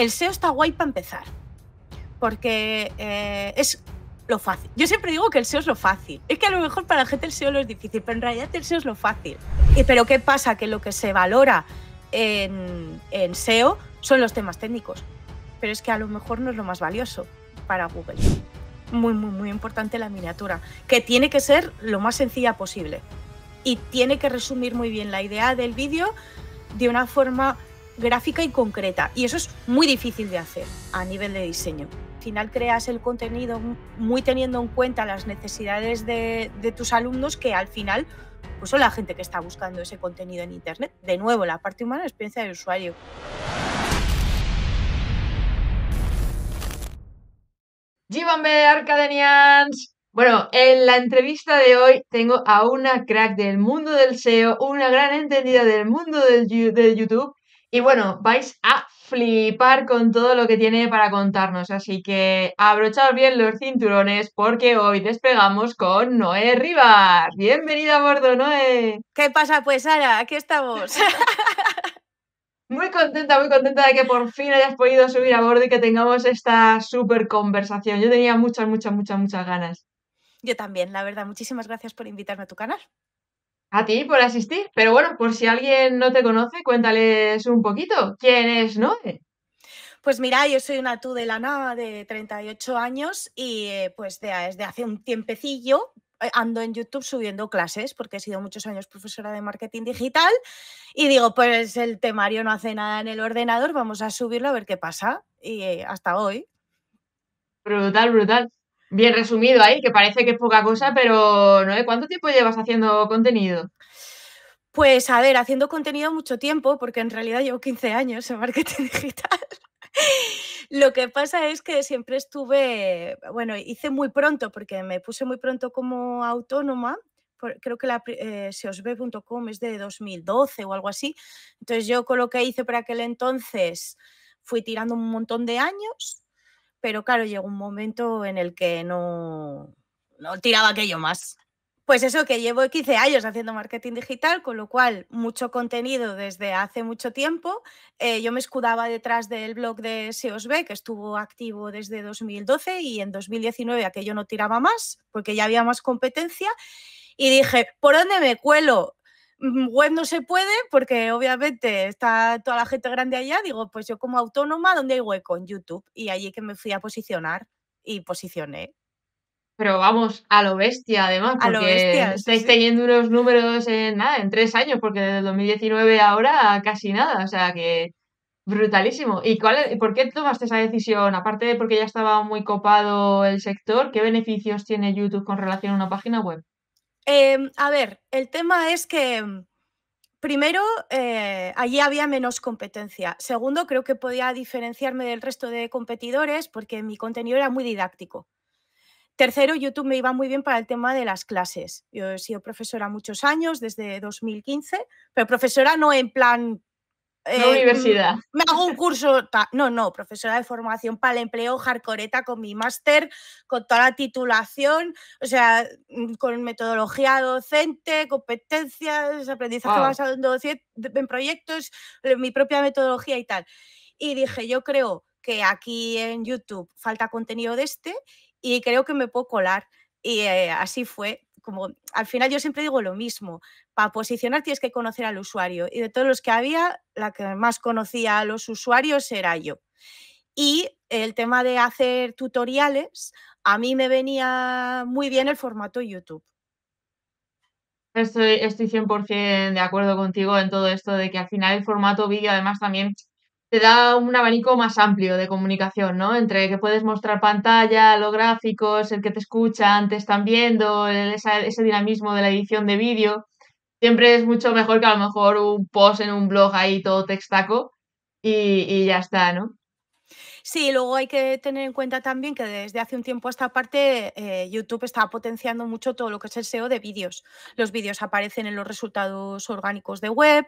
el SEO está guay para empezar, porque eh, es lo fácil. Yo siempre digo que el SEO es lo fácil. Es que a lo mejor para la gente el SEO lo es difícil, pero en realidad el SEO es lo fácil. Y, pero ¿qué pasa? Que lo que se valora en, en SEO son los temas técnicos, pero es que a lo mejor no es lo más valioso para Google. Muy, muy, muy importante la miniatura, que tiene que ser lo más sencilla posible y tiene que resumir muy bien la idea del vídeo de una forma gráfica y concreta. Y eso es muy difícil de hacer a nivel de diseño. Al final creas el contenido muy teniendo en cuenta las necesidades de, tus alumnos que al final pues son la gente que está buscando ese contenido en Internet. De nuevo, la parte humana, la experiencia del usuario. Givambe Arcadenians. Bueno, en la entrevista de hoy tengo a una crack del mundo del SEO, una gran entendida del mundo del YouTube y bueno, vais a flipar con todo lo que tiene para contarnos, así que abrochaos bien los cinturones porque hoy despegamos con Noé Rivas. Bienvenida a bordo, Noé. ¿Qué pasa pues, Sara? Aquí estamos. Muy contenta, muy contenta de que por fin hayas podido subir a bordo y que tengamos esta súper conversación. Yo tenía muchas, muchas, muchas, muchas ganas. Yo también, la verdad. Muchísimas gracias por invitarme a tu canal. A ti por asistir, pero bueno, por si alguien no te conoce, cuéntales un poquito. ¿Quién es Noé? Pues mira, yo soy una tú de nada de 38 años y eh, pues desde hace un tiempecillo eh, ando en YouTube subiendo clases porque he sido muchos años profesora de marketing digital y digo, pues el temario no hace nada en el ordenador, vamos a subirlo a ver qué pasa y eh, hasta hoy. Brutal, brutal. Bien resumido ahí, que parece que es poca cosa, pero ¿no? ¿cuánto tiempo llevas haciendo contenido? Pues a ver, haciendo contenido mucho tiempo, porque en realidad llevo 15 años en marketing digital. Lo que pasa es que siempre estuve, bueno, hice muy pronto, porque me puse muy pronto como autónoma. creo que la eh, seosbe.com es de 2012 o algo así. Entonces yo con lo que hice para aquel entonces fui tirando un montón de años pero claro, llegó un momento en el que no, tiraba aquello más. Pues eso, que llevo 15 años haciendo marketing digital, con lo cual mucho contenido desde hace mucho tiempo. Eh, yo me escudaba detrás del blog de SEOSB, que estuvo activo desde 2012 y en 2019 aquello no tiraba más, porque ya había más competencia. Y dije, ¿por dónde me cuelo? Mm, web no se puede porque obviamente está toda la gente grande allá, digo, pues yo como autónoma, ¿dónde hay hueco? En YouTube. Y allí que me fui a posicionar y posicioné. Pero vamos, a lo bestia además, porque estáis teniendo unos números en nada, en tres años, porque desde 2019 ahora casi nada, o sea que brutalísimo. ¿Y cuál, por qué tomaste esa decisión? Aparte de porque ya estaba muy copado el sector, ¿qué beneficios tiene YouTube con relación a una página web? Em, a ver, el tema es que mm, primero, eh, allí había menos competencia. Segundo, creo que podía diferenciarme del resto de competidores porque mi contenido era muy didáctico. Tercero, YouTube me iba muy bien para el tema de las clases. Yo he sido profesora muchos años, desde 2015, pero profesora no en plan eh, mm, universidad. Me hago un curso, no, no, profesora de formación para el empleo, hardcoreta con mi máster, con toda la titulación, o sea, mm, con metodología docente, competencias, aprendizaje basado en, proyectos, mi propia metodología y tal. Y dije, yo creo que aquí en YouTube falta contenido de este y creo que me puedo colar. Y eh, así fue, como al final yo siempre digo lo mismo, posicionar tienes que conocer al usuario. Y de todos los que había, la que más conocía a los usuarios era yo. Y el tema de hacer tutoriales, a mí me venía muy bien el formato YouTube. Estoy, estoy 100% de acuerdo contigo en todo esto de que al final el formato vídeo además también te da un abanico más amplio de comunicación, ¿no? Entre que puedes mostrar pantalla, los gráficos, el que te escucha te están viendo, ese dinamismo de la edición de vídeo siempre es mucho mejor que a lo mejor un post en un blog ahí todo textaco y, ya está, ¿no? Sí, luego hay que tener en cuenta también que desde hace un tiempo a esta parte eh, YouTube está potenciando mucho todo lo que es el SEO de vídeos. Los vídeos aparecen en los resultados orgánicos de web,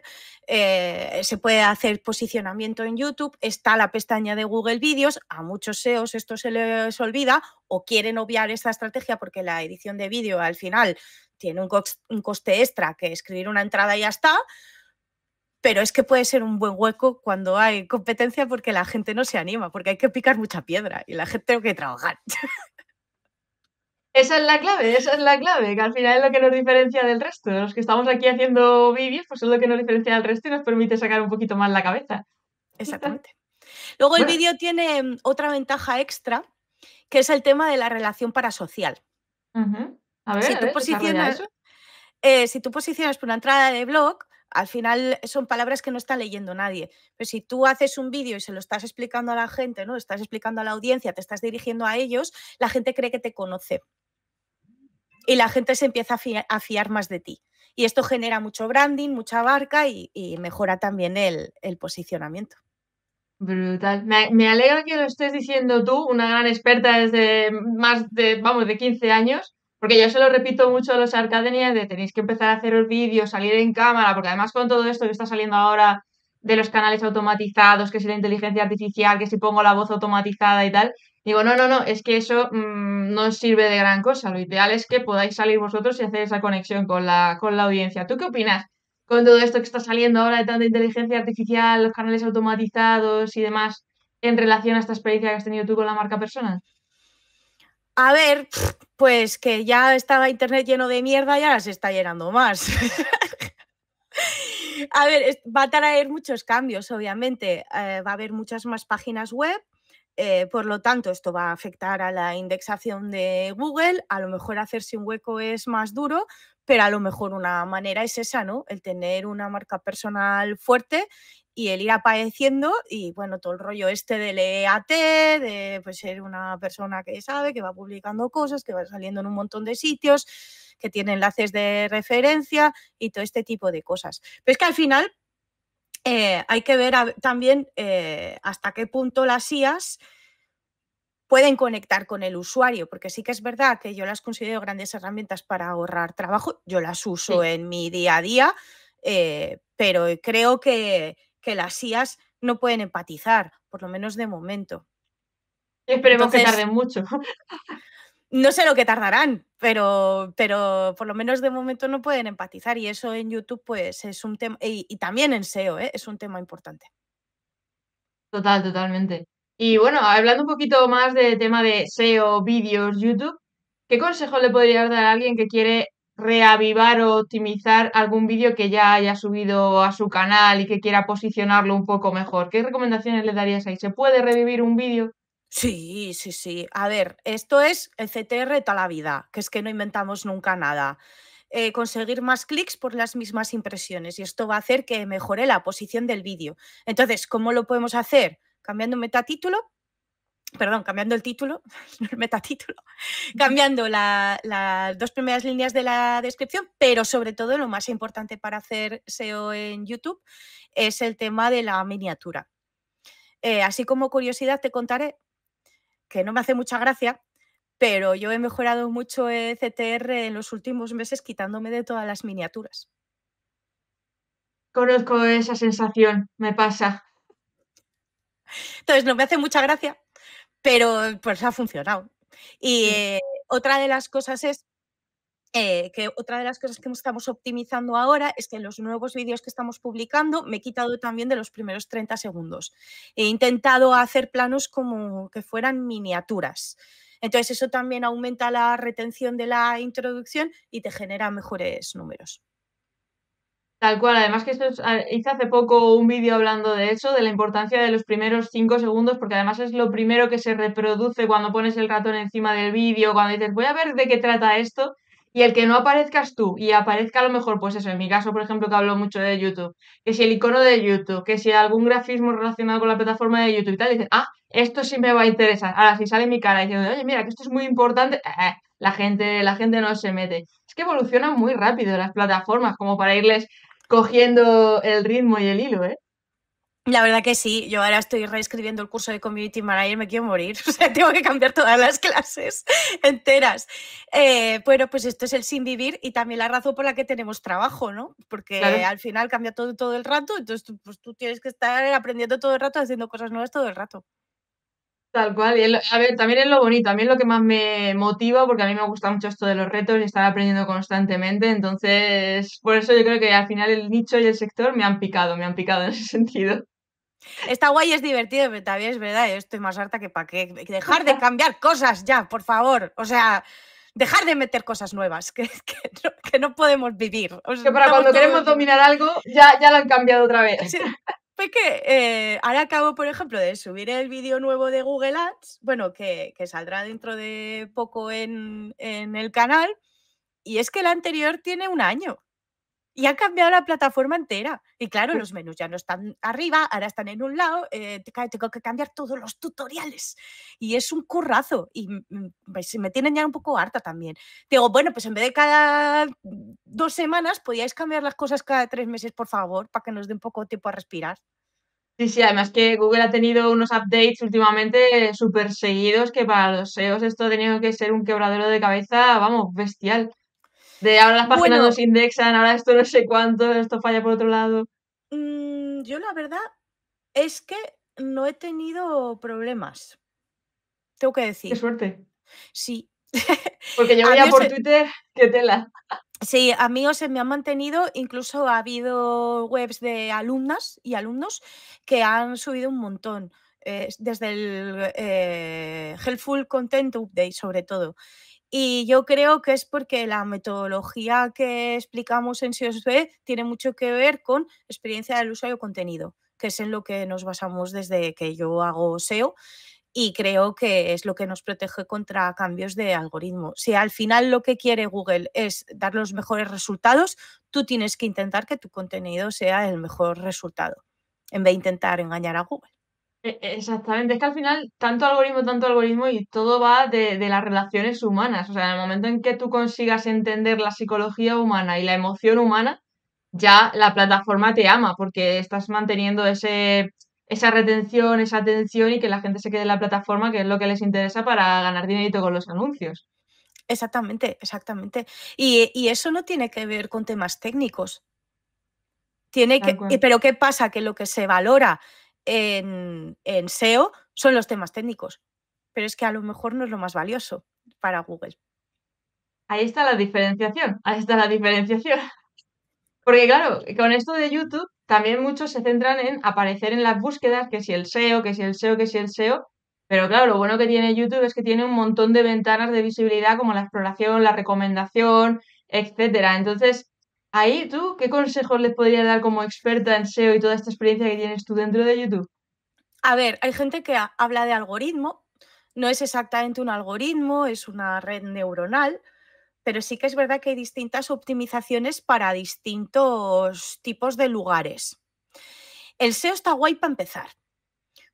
eh, se puede hacer posicionamiento en YouTube, está la pestaña de Google Vídeos, a muchos SEOs esto se les olvida o quieren obviar esta estrategia porque la edición de vídeo al final tiene un, coste extra que escribir una entrada y ya está, pero es que puede ser un buen hueco cuando hay competencia porque la gente no se anima, porque hay que picar mucha piedra y la gente tiene que trabajar. Esa es la clave, esa es la clave, que al final es lo que nos diferencia del resto. Los que estamos aquí haciendo vídeos, pues es lo que nos diferencia del resto y nos permite sacar un poquito más la cabeza. Exactamente. Luego el vídeo tiene mm, otra ventaja extra, que es el tema de la relación parasocial. social si, tú posicionas, eh, si tú posicionas por una entrada de blog, al final son palabras que no está leyendo nadie. Pero si tú haces un vídeo y se lo estás explicando a la gente, ¿no? Estás explicando a la audiencia, te estás dirigiendo a ellos, la gente cree que te conoce. Y la gente se empieza a fiar, más de ti. Y esto genera mucho branding, mucha barca y, mejora también el, posicionamiento. Brutal. Me, alegra que lo estés diciendo tú, una gran experta desde más de, vamos, de 15 años, porque yo se lo repito mucho a los Arcadenias de tenéis que empezar a hacer el vídeo, salir en cámara, porque además con todo esto que está saliendo ahora de los canales automatizados, que si la inteligencia artificial, que si pongo la voz automatizada y tal, digo, no, no, no, es que eso mm, no sirve de gran cosa. Lo ideal es que podáis salir vosotros y hacer esa conexión con la, con la audiencia. ¿Tú qué opinas con todo esto que está saliendo ahora de tanta inteligencia artificial, los canales automatizados y demás en relación a esta experiencia que has tenido tú con la marca personal? A ver, pues que ya estaba internet lleno de mierda y ahora se está llenando más. a ver, va a traer muchos cambios, obviamente. Eh, va a haber muchas más páginas web. Eh, por lo tanto, esto va a afectar a la indexación de Google. A lo mejor hacerse un hueco es más duro, pero a lo mejor una manera es esa, ¿no? El tener una marca personal fuerte y él ir apareciendo y bueno, todo el rollo este del EAT, de pues ser una persona que sabe, que va publicando cosas, que va saliendo en un montón de sitios, que tiene enlaces de referencia y todo este tipo de cosas. Pero es que al final eh, hay que ver también eh, hasta qué punto las IAS pueden conectar con el usuario, porque sí que es verdad que yo las considero grandes herramientas para ahorrar trabajo, yo las uso en mi día a día, eh, pero creo que que las IAS no pueden empatizar, por lo menos de momento. Esperemos que tarden mucho. No sé lo que tardarán, pero, pero por lo menos de momento no pueden empatizar y eso en YouTube pues es un tema, y, también en SEO, ¿eh? es un tema importante. Total, totalmente. Y bueno, hablando un poquito más de tema de SEO, vídeos, YouTube, ¿qué consejo le podrías dar a alguien que quiere reavivar o optimizar algún vídeo que ya haya subido a su canal y que quiera posicionarlo un poco mejor. ¿Qué recomendaciones le darías ahí? ¿Se puede revivir un vídeo? Sí, sí, sí. A ver, esto es el CTR toda la vida, que es que no inventamos nunca nada. Eh, conseguir más clics por las mismas impresiones y esto va a hacer que mejore la posición del vídeo. Entonces, ¿cómo lo podemos hacer? Cambiando metatítulo, perdón, cambiando el título, el metatítulo, cambiando las dos primeras líneas de la descripción, pero sobre todo lo más importante para hacer SEO en YouTube es el tema de la miniatura. Eh, así como curiosidad te contaré, que no me hace mucha gracia, pero yo he mejorado mucho el CTR en los últimos meses quitándome de todas las miniaturas. Conozco esa sensación, me pasa. Entonces, no me hace mucha gracia, pero pues ha funcionado. Y mm. eh, otra de las cosas es eh, que otra de las cosas que estamos optimizando ahora es que los nuevos vídeos que estamos publicando me he quitado también de los primeros 30 segundos. He intentado hacer planos como que fueran miniaturas. Entonces eso también aumenta la retención de la introducción y te genera mejores números. Tal cual, además que esto ah, hice hace poco un vídeo hablando de eso, de la importancia de los primeros cinco segundos, porque además es lo primero que se reproduce cuando pones el ratón encima del vídeo, cuando dices voy a ver de qué trata esto, y el que no aparezcas tú y aparezca a lo mejor, pues eso, en mi caso, por ejemplo, que hablo mucho de YouTube, que si el icono de YouTube, que si algún grafismo relacionado con la plataforma de YouTube y tal, dices, ah, esto sí me va a interesar. Ahora, si sale mi cara diciendo, oye, mira, que esto es muy importante, eh, eh, la, gente, la gente no se mete. Es que evolucionan muy rápido las plataformas, como para irles cogiendo el ritmo y el hilo, ¿eh? La verdad que sí, yo ahora estoy reescribiendo el curso de Community Manager, me quiero morir, o sea, tengo que cambiar todas las clases enteras. Eh, bueno, pues esto es el sin vivir y también la razón por la que tenemos trabajo, ¿no? Porque al final cambia todo todo el rato, entonces pues, tú tienes que estar aprendiendo todo el rato, haciendo cosas nuevas todo el rato. Tal cual. Y a ver, también es lo bonito, a mí es lo que más me motiva, porque a mí me gusta mucho esto de los retos y estar aprendiendo constantemente. Entonces, por eso yo creo que al final el nicho y el sector me han picado, me han picado en ese sentido. Está guay, es divertido, pero también es verdad, yo estoy más harta que para qué. Dejar de cambiar cosas ya, por favor. O sea, dejar de meter cosas nuevas, que, que, no, podemos vivir. que para cuando queremos dominar algo, ya, ya lo han cambiado otra vez. Porque que eh, ahora acabo, por ejemplo, de subir el vídeo nuevo de Google Ads, bueno, que, que saldrá dentro de poco en, en, el canal, y es que el anterior tiene un año y han cambiado la plataforma entera. Y claro, los menús ya no están arriba, ahora están en un lado, eh, tengo que cambiar todos los tutoriales. Y es un currazo. Y pues, me tienen ya un poco harta también. Digo, bueno, pues en vez de cada dos semanas, podíais cambiar las cosas cada tres meses, por favor, para que nos dé un poco de tiempo a respirar. Sí, sí, además que Google ha tenido unos updates últimamente súper seguidos que para los SEOs esto ha tenido que ser un quebradero de cabeza, vamos, bestial. De ahora las páginas no se indexan, ahora esto no sé cuánto, esto falla por otro lado. Mm, yo la verdad es que no he tenido problemas. Tengo que decir. Qué suerte. Sí. Porque yo veía por Twitter, qué tela. Sí, amigos, se eh, me han mantenido, incluso ha habido webs de alumnas y alumnos que han subido un montón, eh, desde el eh, Helpful Content Update sobre todo. Y yo creo que es porque la metodología que explicamos en SEO tiene mucho que ver con experiencia del usuario contenido, que es en lo que nos basamos desde que yo hago SEO y creo que es lo que nos protege contra cambios de algoritmo. Si al final lo que quiere Google es dar los mejores resultados, tú tienes que intentar que tu contenido sea el mejor resultado en vez de intentar engañar a Google. E, e, exactamente, es que al final tanto algoritmo, tanto algoritmo y todo va de, las relaciones humanas. O sea, en el momento en que tú consigas entender la psicología humana y la emoción humana, ya la plataforma te ama porque estás manteniendo ese, esa retención, esa atención y que la gente se quede en la plataforma, que es lo que les interesa para ganar dinerito con los anuncios. Exactamente, exactamente. Y, y eso no tiene que ver con temas técnicos. Tiene que, pero ¿qué pasa? Que lo que se valora en, SEO son los temas técnicos, pero es que a lo mejor no es lo más valioso para Google. Ahí está la diferenciación, ahí está la diferenciación. Porque claro, con esto de YouTube también muchos se centran en aparecer en las búsquedas, que si el SEO, que si el SEO, que si el SEO. Pero claro, lo bueno que tiene YouTube es que tiene un montón de ventanas de visibilidad como la exploración, la recomendación, etcétera. Entonces, Ahí tú, ¿qué consejos le podrías dar como experta en SEO y toda esta experiencia que tienes tú dentro de YouTube? A ver, hay gente que habla de algoritmo. No es exactamente un algoritmo, es una red neuronal, pero sí que es verdad que hay distintas optimizaciones para distintos tipos de lugares. El SEO está guay para empezar,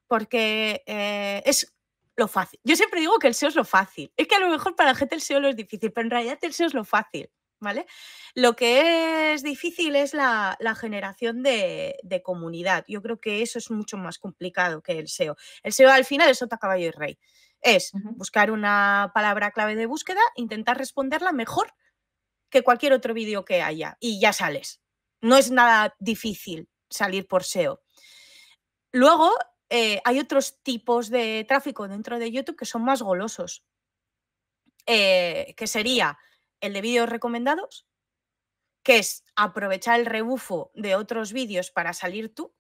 porque eh, es lo fácil. Yo siempre digo que el SEO es lo fácil. Es que a lo mejor para la gente el SEO lo es difícil, pero en realidad el SEO es lo fácil. ¿vale? Lo que es difícil es la, generación de, comunidad. Yo creo que eso es mucho más complicado que el SEO. El SEO al final es sota, caballo y rey. Es buscar una palabra clave de búsqueda, intentar responderla mejor que cualquier otro vídeo que haya y ya sales. No es nada difícil salir por SEO. Luego, eh, hay otros tipos de tráfico dentro de YouTube que son más golosos, eh, que sería el de vídeos recomendados, que es aprovechar el rebufo de otros vídeos para salir tú.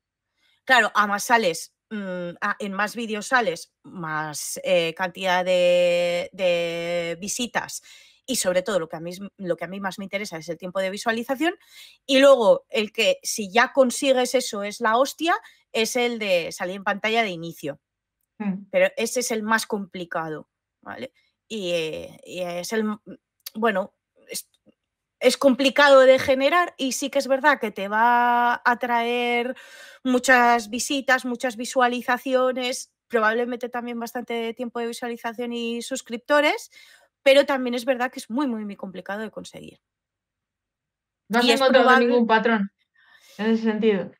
Claro, a más sales, mm, en más vídeos sales, más eh, cantidad de, visitas y sobre todo lo que, a mí, lo que a mí más me interesa es el tiempo de visualización. Y luego el que si ya consigues eso es la hostia, es el de salir en pantalla de inicio. Mm. Pero ese es el más complicado, ¿vale? y eh, es el, bueno, es, complicado de generar y sí que es verdad que te va a traer muchas visitas, muchas visualizaciones, probablemente también bastante tiempo de visualización y suscriptores, pero también es verdad que es muy, muy, muy complicado de conseguir. No has encontrado ningún patrón en ese sentido.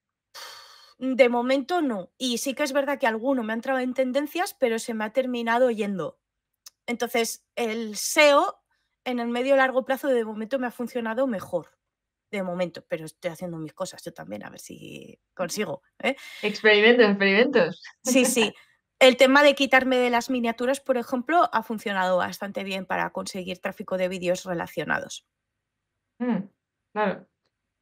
De momento no. Y sí que es verdad que alguno me ha entrado en tendencias, pero se me ha terminado yendo. Entonces, el SEO en el medio largo plazo de momento me ha funcionado mejor. De momento, pero estoy haciendo mis cosas yo también, a ver si consigo. Experimentos, ¿eh? experimentos. Sí, sí. El tema de quitarme de las miniaturas, por ejemplo, ha funcionado bastante bien para conseguir tráfico de vídeos relacionados. Mm, claro.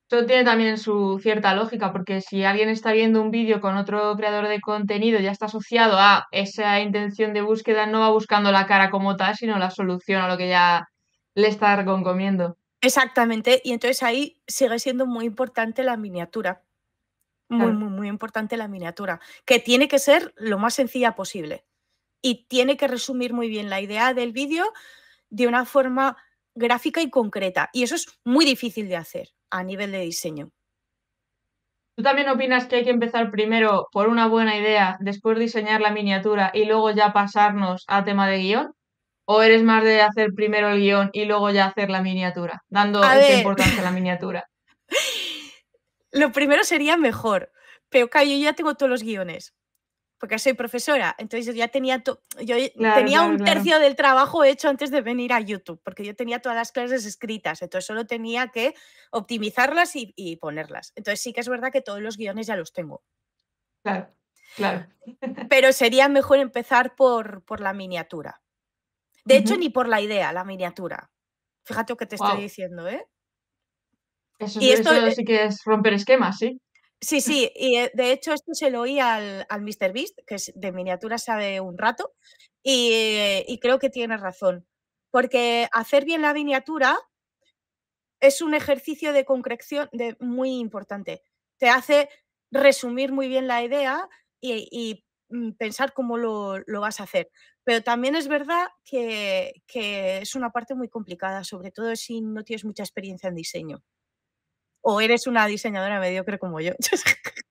Eso tiene también su cierta lógica, porque si alguien está viendo un vídeo con otro creador de contenido, ya está asociado a esa intención de búsqueda, no va buscando la cara como tal, sino la solución a lo que ya le estar comiendo. Exactamente, y entonces ahí sigue siendo muy importante la miniatura. Muy, muy, muy importante la miniatura, que tiene que ser lo más sencilla posible. Y tiene que resumir muy bien la idea del vídeo de una forma gráfica y concreta. Y eso es muy difícil de hacer a nivel de diseño. ¿Tú también opinas que hay que empezar primero por una buena idea, después diseñar la miniatura y luego ya pasarnos a tema de guión? ¿O eres más de hacer primero el guión y luego ya hacer la miniatura, dando importancia a la miniatura? Lo primero sería mejor, pero yo ya tengo todos los guiones, porque soy profesora, entonces ya tenía, yo tenía un tercio del trabajo hecho antes de venir a YouTube, porque yo tenía todas las clases escritas, entonces solo tenía que optimizarlas y, ponerlas. Entonces sí que es verdad que todos los guiones ya los tengo. Claro, claro. Pero sería mejor empezar por, por la miniatura de hecho, ni por la idea, la miniatura. Fíjate lo que te estoy diciendo, ¿eh? Eso, y esto, eh sí que es romper esquemas, sí. Sí, sí, y eh, de hecho esto se lo oí al, al Mr. Beast, que es de miniatura sabe un rato, eh, y, creo que tiene razón, porque hacer bien la miniatura es un ejercicio de concreción de, muy importante. Te hace resumir muy bien la idea y, mm, pensar cómo lo, lo, vas a hacer. Pero también es verdad que, es una parte muy complicada, sobre todo si no tienes mucha experiencia en diseño. O eres una diseñadora mediocre como yo.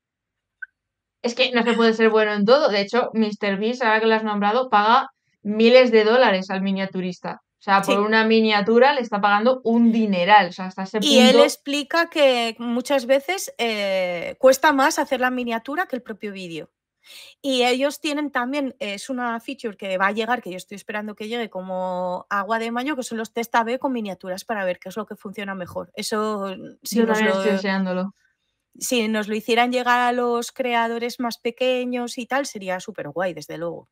Es que no se puede ser bueno en todo. De hecho, Mr. Beast, ahora que lo has nombrado, paga miles de dólares al miniaturista. O sea, por una miniatura le está pagando un dineral. hasta Y él explica que muchas veces eh, cuesta más hacer la miniatura que el propio vídeo. Y ellos tienen también, es una feature que va a llegar, que yo estoy esperando que llegue como agua de mayo, que son los test AB con miniaturas para ver qué es lo que funciona mejor. Eso mm, sí lo... estoy deseándolo. Si nos lo hicieran llegar a los creadores más pequeños y tal, sería súper guay, desde luego.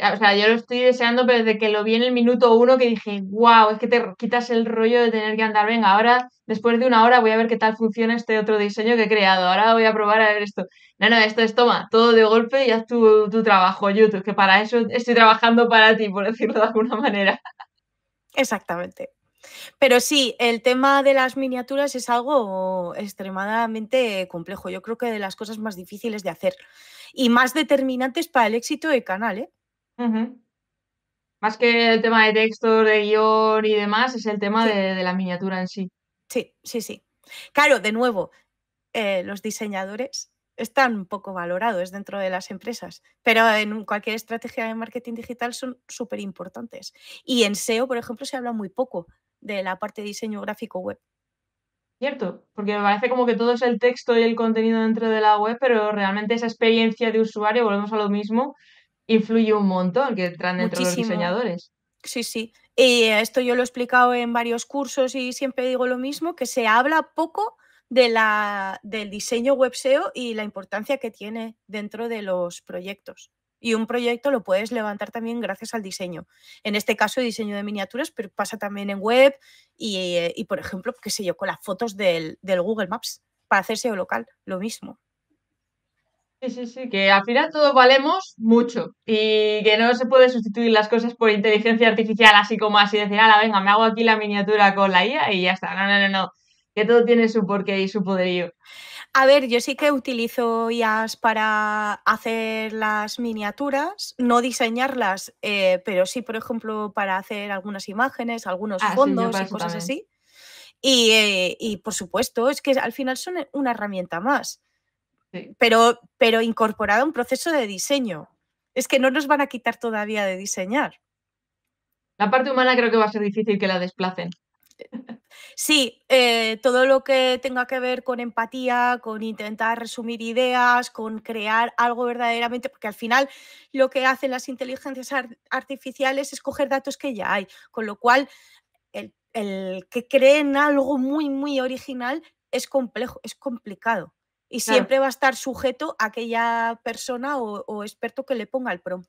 Eh, o sea, yo lo estoy deseando, pero desde que lo vi en el minuto uno que dije, wow, es que te quitas el rollo de tener que andar, venga, ahora después de una hora voy a ver qué tal funciona este otro diseño que he creado, ahora voy a probar a ver esto. No, no, esto es toma, todo de golpe y haz tu, trabajo, YouTube, que para eso estoy trabajando para ti, por decirlo de alguna manera. Exactamente. Pero sí, el tema de las miniaturas es algo extremadamente complejo. Yo creo que de las cosas más difíciles de hacer y más determinantes para el éxito de canal. ¿eh? Más que el tema de texto de guión y demás, es el tema de, la miniatura en sí. sí, sí, sí. Claro, de nuevo, eh, los diseñadores están poco valorados dentro de las empresas, pero en cualquier estrategia de marketing digital son súper importantes. Y en SEO, por ejemplo, se habla muy poco de la parte de diseño gráfico web. Cierto, porque me parece como que todo es el texto y el contenido dentro de la web, pero realmente esa experiencia de usuario, volvemos a lo mismo, influye un montón que entran dentro de los diseñadores. Sí, sí. Y esto yo lo he explicado en varios cursos y siempre digo lo mismo, que se habla poco de la, del diseño web SEO y la importancia que tiene dentro de los proyectos. Y un proyecto lo puedes levantar también gracias al diseño. En este caso, diseño de miniaturas, pero pasa también en web y, eh, por ejemplo, qué sé yo, con las fotos del, del Google Maps para hacer SEO local, lo mismo. Sí, sí, sí, que al final todos valemos mucho y que no se puede sustituir las cosas por inteligencia artificial así como así, decir, ala, venga, me hago aquí la miniatura con la IA y ya está. No, no, no, no, que todo tiene su porqué y su poderío. A ver, yo sí que utilizo IAS para hacer las miniaturas, no diseñarlas, eh, pero sí, por ejemplo, para hacer algunas imágenes, algunos ah, fondos y cosas así. Y, eh, y por supuesto, es que al final son una herramienta más pero, pero incorporado a un proceso de diseño. Es que no nos van a quitar todavía de diseñar. La parte humana creo que va a ser difícil que la desplacen. Sí, eh, todo lo que tenga que ver con empatía, con intentar resumir ideas, con crear algo verdaderamente, porque al final lo que hacen las inteligencias artificiales es coger datos que ya hay, con lo cual el, el que creen algo muy, muy original es complejo, es complicado y siempre va a estar sujeto a aquella persona o, experto que le ponga el prompt.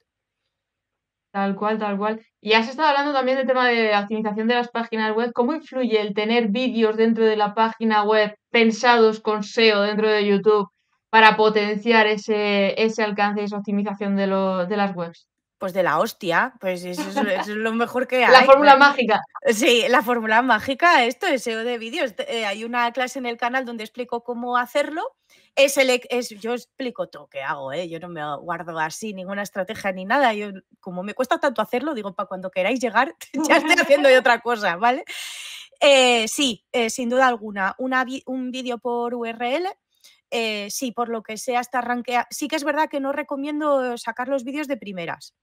Tal cual, tal cual. Y has estado hablando también del tema de la optimización de las páginas web. ¿Cómo influye el tener vídeos dentro de la página web pensados con SEO dentro de YouTube para potenciar ese, ese alcance y esa optimización de, lo, de las webs? pues de la hostia, pues eso es, lo mejor que hay. La fórmula pues. mágica. Sí, la fórmula mágica, esto es de vídeos. Eh, hay una clase en el canal donde explico cómo hacerlo. Es el, es, yo explico todo que hago, ¿eh? yo no me guardo así ninguna estrategia ni nada. Yo, como me cuesta tanto hacerlo, digo, para cuando queráis llegar, ya estoy haciendo otra cosa, ¿vale? Eh, sí, sin duda alguna. un vídeo por URL sí, por lo que sea, hasta rankea. Sí que es verdad que no recomiendo sacar los vídeos de primeras.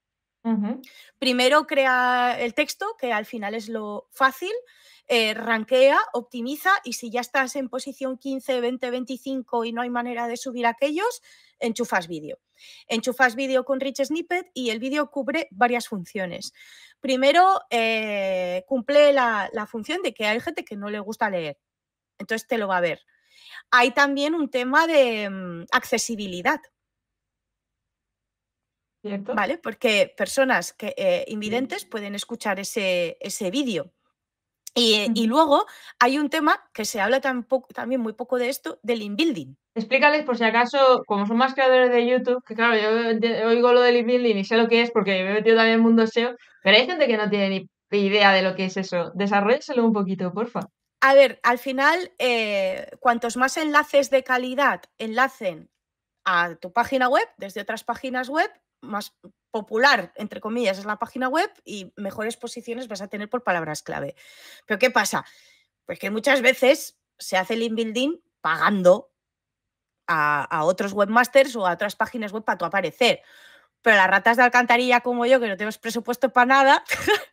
Primero crea el texto, que al final es lo fácil, eh, ranquea, optimiza y si ya estás en posición 15, 20, 25 y no hay manera de subir aquellos, enchufas vídeo. Enchufas vídeo con Rich Snippet y el vídeo cubre varias funciones. Primero, eh, cumple la, la función de que hay gente que no le gusta leer, entonces te lo va a ver. Hay también un tema de mm, accesibilidad, ¿Vale? Porque personas que, eh, invidentes pueden escuchar ese, ese vídeo. Y, luego hay un tema que se habla tampoco, también muy poco de esto, del inbuilding. Explícales por si acaso, como son más creadores de YouTube, que claro, yo oigo lo del inbuilding y sé lo que es porque me he metido también en el mundo SEO, pero hay gente que no tiene ni idea de lo que es eso. Desarrolléselo un poquito, porfa. A ver, al final, eh, cuantos más enlaces de calidad enlacen a tu página web, desde otras páginas web, más popular, entre comillas, es la página web y mejores posiciones vas a tener por palabras clave. Pero ¿qué pasa? Pues que muchas veces se hace el inbuilding pagando a, otros webmasters o a otras páginas web para tu aparecer. Pero las ratas de alcantarilla como yo, que no tenemos presupuesto para nada,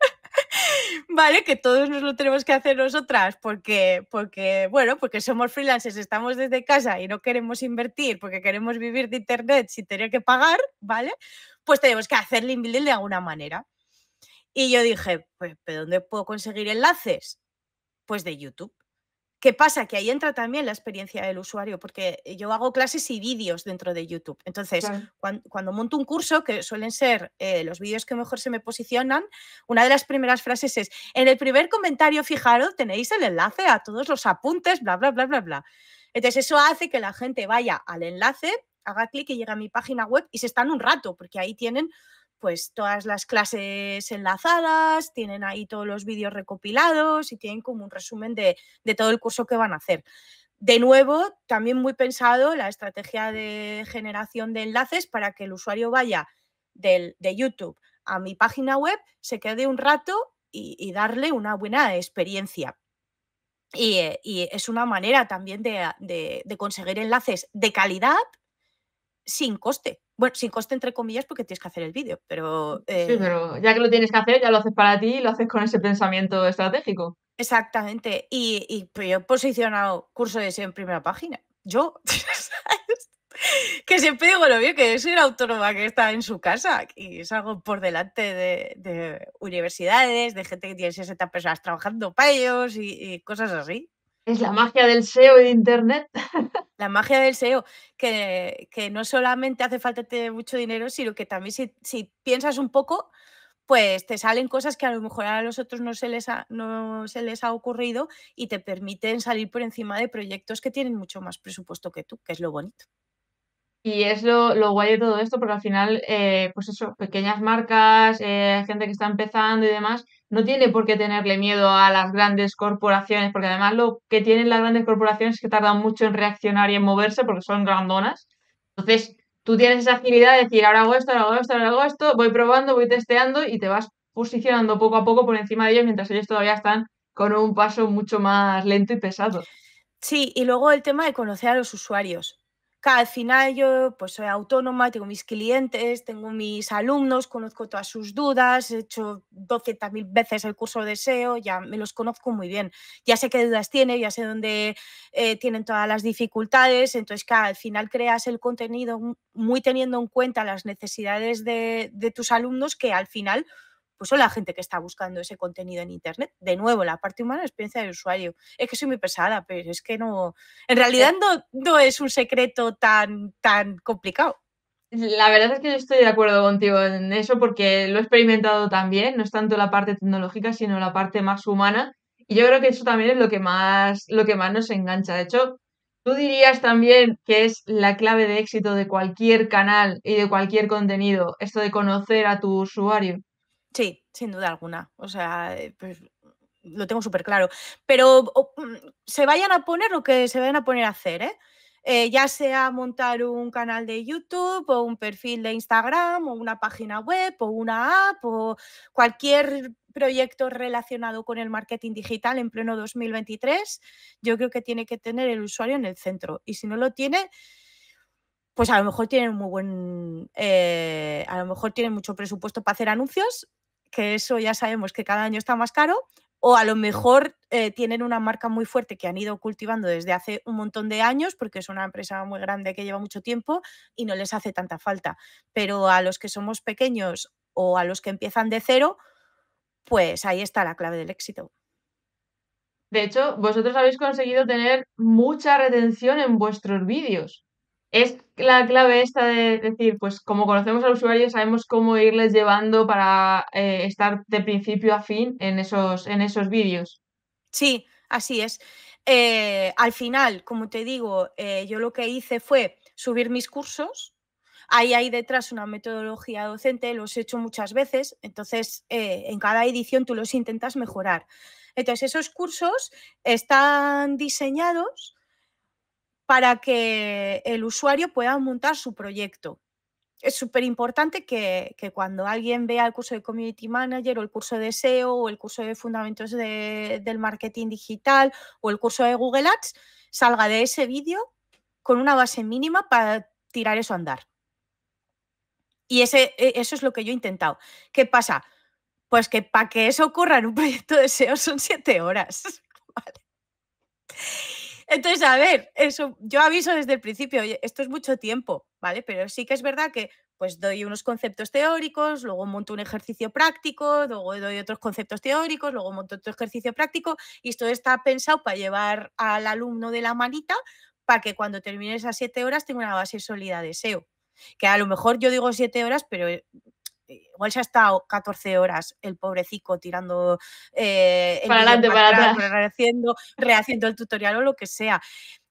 ¿vale? Que todos nos lo tenemos que hacer nosotras porque, porque, bueno, porque somos freelancers, estamos desde casa y no queremos invertir porque queremos vivir de internet sin tener que pagar, ¿vale? Pues tenemos que hacer link de alguna manera. Y yo dije, pues, ¿de dónde puedo conseguir enlaces? Pues de YouTube. ¿Qué pasa? Que ahí entra también la experiencia del usuario, porque eh, yo hago clases y vídeos dentro de YouTube. Entonces, cuando, monto un curso, que suelen ser eh, los vídeos que mejor se me posicionan, una de las primeras frases es, en el primer comentario, fijaros, tenéis el enlace a todos los apuntes, bla, bla, bla, bla, bla. Entonces, eso hace que la gente vaya al enlace, haga clic y llegue a mi página web y se están un rato, porque ahí tienen pues todas las clases enlazadas, tienen ahí todos los vídeos recopilados y tienen como un resumen de, todo el curso que van a hacer. De nuevo, también muy pensado la estrategia de generación de enlaces para que el usuario vaya del, de YouTube a mi página web, se quede un rato y, darle una buena experiencia. Eh, y, es una manera también de, de, conseguir enlaces de calidad sin coste. Bueno, sin coste entre comillas porque tienes que hacer el vídeo, pero... Sí, eh pero ya que lo tienes que hacer, ya lo haces para ti y lo haces con ese pensamiento estratégico. Exactamente. Y, y pues yo he posicionado curso de SEO en primera página. Yo, que siempre digo lo mío, que soy una autónoma que está en su casa y salgo por delante de, universidades, de gente que tiene 60 personas trabajando para ellos y cosas así. Es la magia del SEO de Internet. La magia del SEO, que, no solamente hace falta tener mucho dinero, sino que también si, piensas un poco, pues te salen cosas que a lo mejor a los otros no se, les ha, no se les ha ocurrido y te permiten salir por encima de proyectos que tienen mucho más presupuesto que tú, que es lo bonito. Y es lo, lo, guay de todo esto, porque al final, eh, pues eso, pequeñas marcas, eh, gente que está empezando y demás, no tiene por qué tenerle miedo a las grandes corporaciones, porque además lo que tienen las grandes corporaciones es que tardan mucho en reaccionar y en moverse porque son grandonas. Entonces, tú tienes esa agilidad de decir, ahora hago esto, ahora hago esto, ahora hago esto, voy probando, voy testeando y te vas posicionando poco a poco por encima de ellos mientras ellos todavía están con un paso mucho más lento y pesado. Sí, y luego el tema de conocer a los usuarios al final yo pues soy autónoma, tengo mis clientes, tengo mis alumnos, conozco todas sus dudas, he hecho 200.000 veces el curso de SEO, ya me los conozco muy bien, ya sé qué dudas tiene, ya sé dónde eh, tienen todas las dificultades, entonces cada al final creas el contenido muy teniendo en cuenta las necesidades de tus alumnos que al final pues son la gente que está buscando ese contenido en Internet. De nuevo, la parte humana, la experiencia del usuario. Es que soy muy pesada, pero es que no, en realidad no, no es un secreto tan, tan complicado. La verdad es que yo estoy de acuerdo contigo en eso porque lo he experimentado también, no es tanto la parte tecnológica, sino la parte más humana. Y yo creo que eso también es lo que más, lo que más nos engancha. De hecho, tú dirías también que es la clave de éxito de cualquier canal y de cualquier contenido, esto de conocer a tu usuario. Sí, sin duda alguna. O sea, eh, pues lo tengo súper claro. Pero mm, se vayan a poner lo que se vayan a poner a hacer, eh? Eh, ya sea montar un canal de YouTube o un perfil de Instagram o una página web o una app o cualquier proyecto relacionado con el marketing digital en pleno 2023, yo creo que tiene que tener el usuario en el centro. Y si no lo tiene, pues a lo mejor tienen muy buen, eh, a lo mejor tienen mucho presupuesto para hacer anuncios, que eso ya sabemos que cada año está más caro, o a lo mejor eh, tienen una marca muy fuerte que han ido cultivando desde hace un montón de años, porque es una empresa muy grande que lleva mucho tiempo y no les hace tanta falta. Pero a los que somos pequeños o a los que empiezan de cero, pues ahí está la clave del éxito. De hecho, vosotros habéis conseguido tener mucha retención en vuestros vídeos es la clave esta de decir, pues como conocemos al usuario, sabemos cómo irles llevando para eh, estar de principio a fin en esos, en esos vídeos. Sí, así es. Eh, al final, como te digo, eh, yo lo que hice fue subir mis cursos. Ahí hay detrás una metodología docente, los he hecho muchas veces, entonces en cada edición tú los intentas mejorar. Entonces, esos cursos están diseñados para que el usuario pueda montar su proyecto. Es súper importante que, cuando alguien vea el curso de Community Manager o el curso de SEO o el curso de Fundamentos del Marketing Digital o el curso de Google Ads, salga de ese vídeo con una base mínima para tirar eso a andar. Y ese, e, eso es lo que yo he intentado. ¿Qué pasa? Pues que para que eso ocurra en un proyecto de SEO son siete horas. Vale. Entonces, a ver, eso, yo aviso desde el principio, esto es mucho tiempo, ¿vale? Pero sí que es verdad que pues doy unos conceptos teóricos, luego monto un ejercicio práctico, luego doy otros conceptos teóricos, luego monto otro ejercicio práctico y esto está pensado para llevar al alumno de la manita para que cuando termine esas siete horas tenga una base sólida de SEO. Que a lo mejor yo digo siete horas, pero eh, eh, igual se ha estado 14 horas el pobrecito tirando eh, para adelante, para atrás, rehaciendo el tutorial o lo que sea.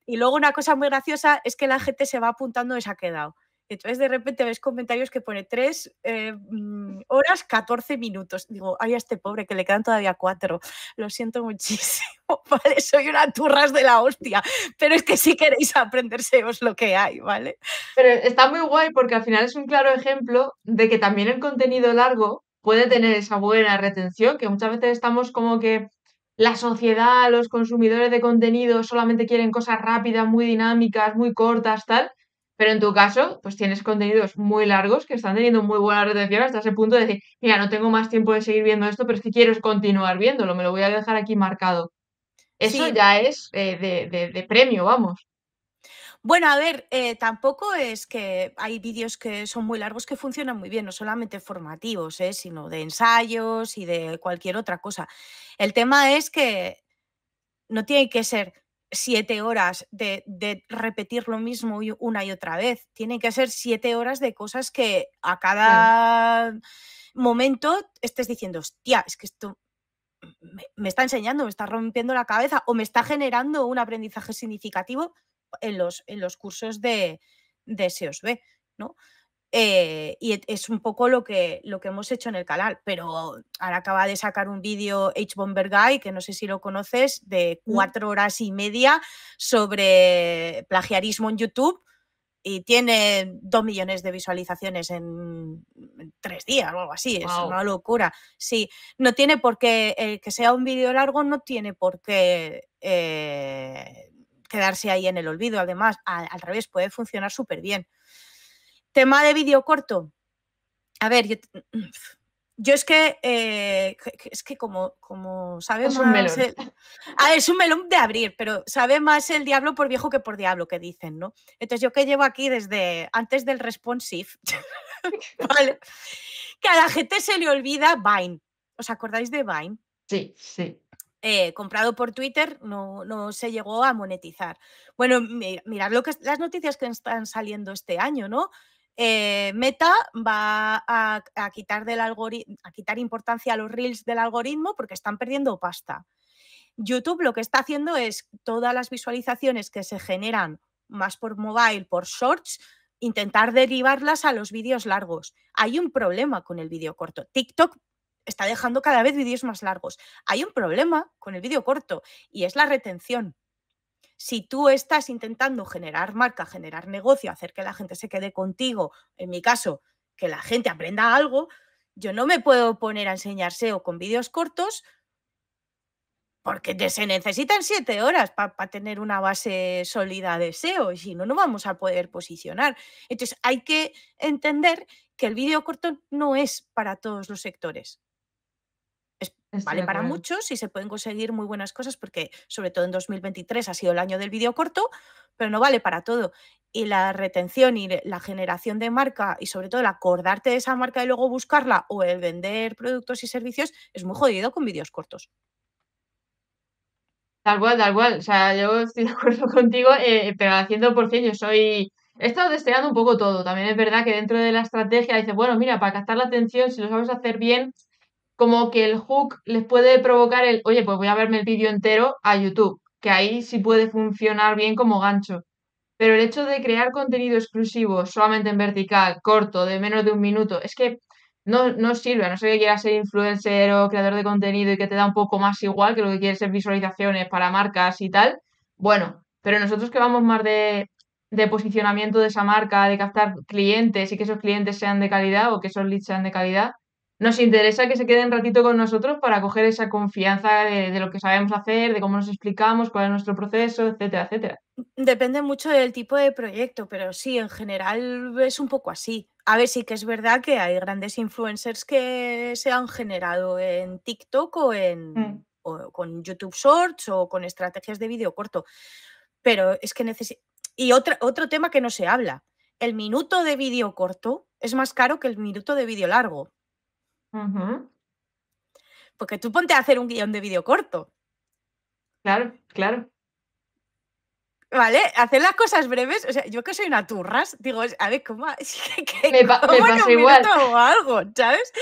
Y luego una cosa muy graciosa es que la gente se va apuntando y se ha quedado. Entonces de repente ves comentarios que pone 3 eh, mm, horas 14 minutos. Digo, ay, a este pobre que le quedan todavía 4. Lo siento muchísimo, ¿vale? Soy una turras de la hostia, pero es que si queréis aprenderseos lo que hay, ¿vale? Pero está muy guay porque al final es un claro ejemplo de que también el contenido largo puede tener esa buena retención, que muchas veces estamos como que la sociedad, los consumidores de contenido solamente quieren cosas rápidas, muy dinámicas, muy cortas, tal. Pero en tu caso, pues tienes contenidos muy largos que están teniendo muy buena retención hasta ese punto de decir, mira, no tengo más tiempo de seguir viendo esto, pero es que quiero continuar viéndolo, me lo voy a dejar aquí marcado. Eso ya es eh, de, premio, vamos. Bueno, a ver, eh, tampoco es que hay vídeos que son muy largos que funcionan muy bien, no solamente formativos, eh, sino de ensayos y de cualquier otra cosa. El tema es que no tiene que ser siete horas de, de, repetir lo mismo una y otra vez. Tienen que ser siete horas de cosas que a cada momento estés diciendo, hostia, es que esto me, está enseñando, me está rompiendo la cabeza o me está generando un aprendizaje significativo en los, en los cursos de, de SEOSB, ¿no? Eh, y es un poco lo que, lo que hemos hecho en el canal, pero ahora acaba de sacar un vídeo H. que no sé si lo conoces, de mm. cuatro horas y media sobre plagiarismo en YouTube y tiene dos millones de visualizaciones en tres días o algo así, es una locura. Sí, no tiene por qué, que sea un vídeo largo no tiene por qué eh, quedarse ahí en el olvido, además, al revés, puede funcionar súper bien. Tema de vídeo corto. A ver, yo, es eh, que es que como, como sabe es un melón. es un melón de abrir, pero sabe más el diablo por viejo que por diablo que dicen, ¿no? Entonces yo que llevo aquí desde antes del responsive, vale, que a la gente se le olvida Vine. ¿Os acordáis de Vine? Sí, sí. Eh, comprado por Twitter, no, no, se llegó a monetizar. Bueno, mirad lo que las noticias que están saliendo este año, ¿no? Eh, Meta va a, quitar a quitar importancia a los reels del algoritmo porque están perdiendo pasta. YouTube lo que está haciendo es todas las visualizaciones que se generan más por mobile, por shorts, intentar derivarlas a los vídeos largos. Hay un problema con el vídeo corto. TikTok está dejando cada vez vídeos más largos. Hay un problema con el vídeo corto y es la retención si tú estás intentando generar marca, generar negocio, hacer que la gente se quede contigo, en mi caso, que la gente aprenda algo, yo no me puedo poner a enseñar SEO con vídeos cortos porque se necesitan siete horas para tener una base sólida de SEO y si no, no vamos a poder posicionar. Entonces, hay que entender que el vídeo corto no es para todos los sectores vale para muchos y se pueden conseguir muy buenas cosas porque sobre todo en 2023 ha sido el año del vídeo corto, pero no vale para todo. Y la retención y la generación de marca y sobre todo el acordarte de esa marca y luego buscarla o el vender productos y servicios es muy jodido con vídeos cortos. Tal cual, tal cual. O sea, yo estoy de acuerdo contigo, eh, pero al 100% yo soy... He estado deseando un poco todo. También es verdad que dentro de la estrategia dice bueno, mira, para captar la atención, si lo sabes hacer bien, como que el hook les puede provocar el, oye, pues voy a verme el vídeo entero a YouTube, que ahí sí puede funcionar bien como gancho. Pero el hecho de crear contenido exclusivo solamente en vertical, corto, de menos de un minuto, es que no, sirve, a no ser que quieras ser influencer o creador de contenido y que te da un poco más igual que lo que quieres ser visualizaciones para marcas y tal. Bueno, pero nosotros que vamos más de, de posicionamiento de esa marca, de captar clientes y que esos clientes sean de calidad o que esos leads sean de calidad, nos interesa que se queden un ratito con nosotros para coger esa confianza de, lo que sabemos hacer, de cómo nos explicamos, cuál es nuestro proceso, etcétera, etcétera. Depende mucho del tipo de proyecto, pero sí, en general es un poco así. A ver, sí que es verdad que hay grandes influencers que se han generado en TikTok o en mm. con YouTube Shorts o con estrategias de vídeo corto. Pero es que necesita. Y otro otro tema que no se habla. El minuto de vídeo corto es más caro que el minuto de vídeo largo. Porque tú ponte a hacer un guión de vídeo corto. Claro, claro. ¿Vale? Hacer las cosas breves. O sea, yo que soy una turras, digo, a ver, ¿cómo? me, me pasa igual. algo, ¿sabes?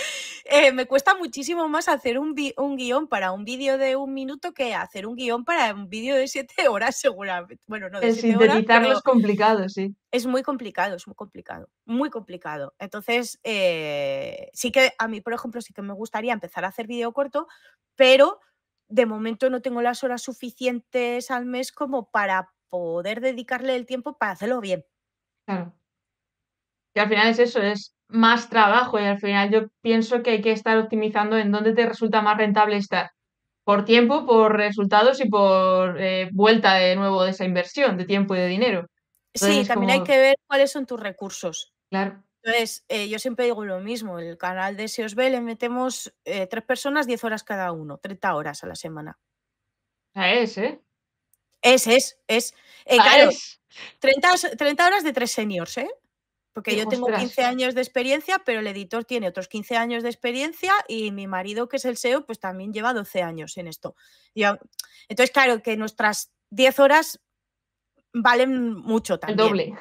Eh, me cuesta muchísimo más hacer un, un guión para un vídeo de un minuto que hacer un guión para un vídeo de siete horas, seguramente. Bueno, no de siete horas, es complicado, sí. Es muy complicado, es muy complicado, muy complicado. Entonces, eh, sí que a mí, por ejemplo, sí que me gustaría empezar a hacer vídeo corto, pero de momento no tengo las horas suficientes al mes como para poder dedicarle el tiempo para hacerlo bien. Claro. Y al final es eso, es más trabajo y al final yo pienso que hay que estar optimizando en dónde te resulta más rentable estar. Por tiempo, por resultados y por eh, vuelta de nuevo de esa inversión de tiempo y de dinero. sí, también hay que ver cuáles son tus recursos. Claro. Entonces, eh, yo siempre digo lo mismo, el canal de SEOSB le metemos eh, tres personas, diez horas cada uno, 30 horas a la semana. Es, ¿eh? Es, es, es. Eh, ah, claro, 30, 30, horas de tres seniors, ¿eh? Porque yo tengo 15 años de experiencia, pero el editor tiene otros 15 años de experiencia y mi marido, que es el SEO, pues también lleva 12 años en esto. entonces, claro, que nuestras 10 horas valen mucho también. El doble.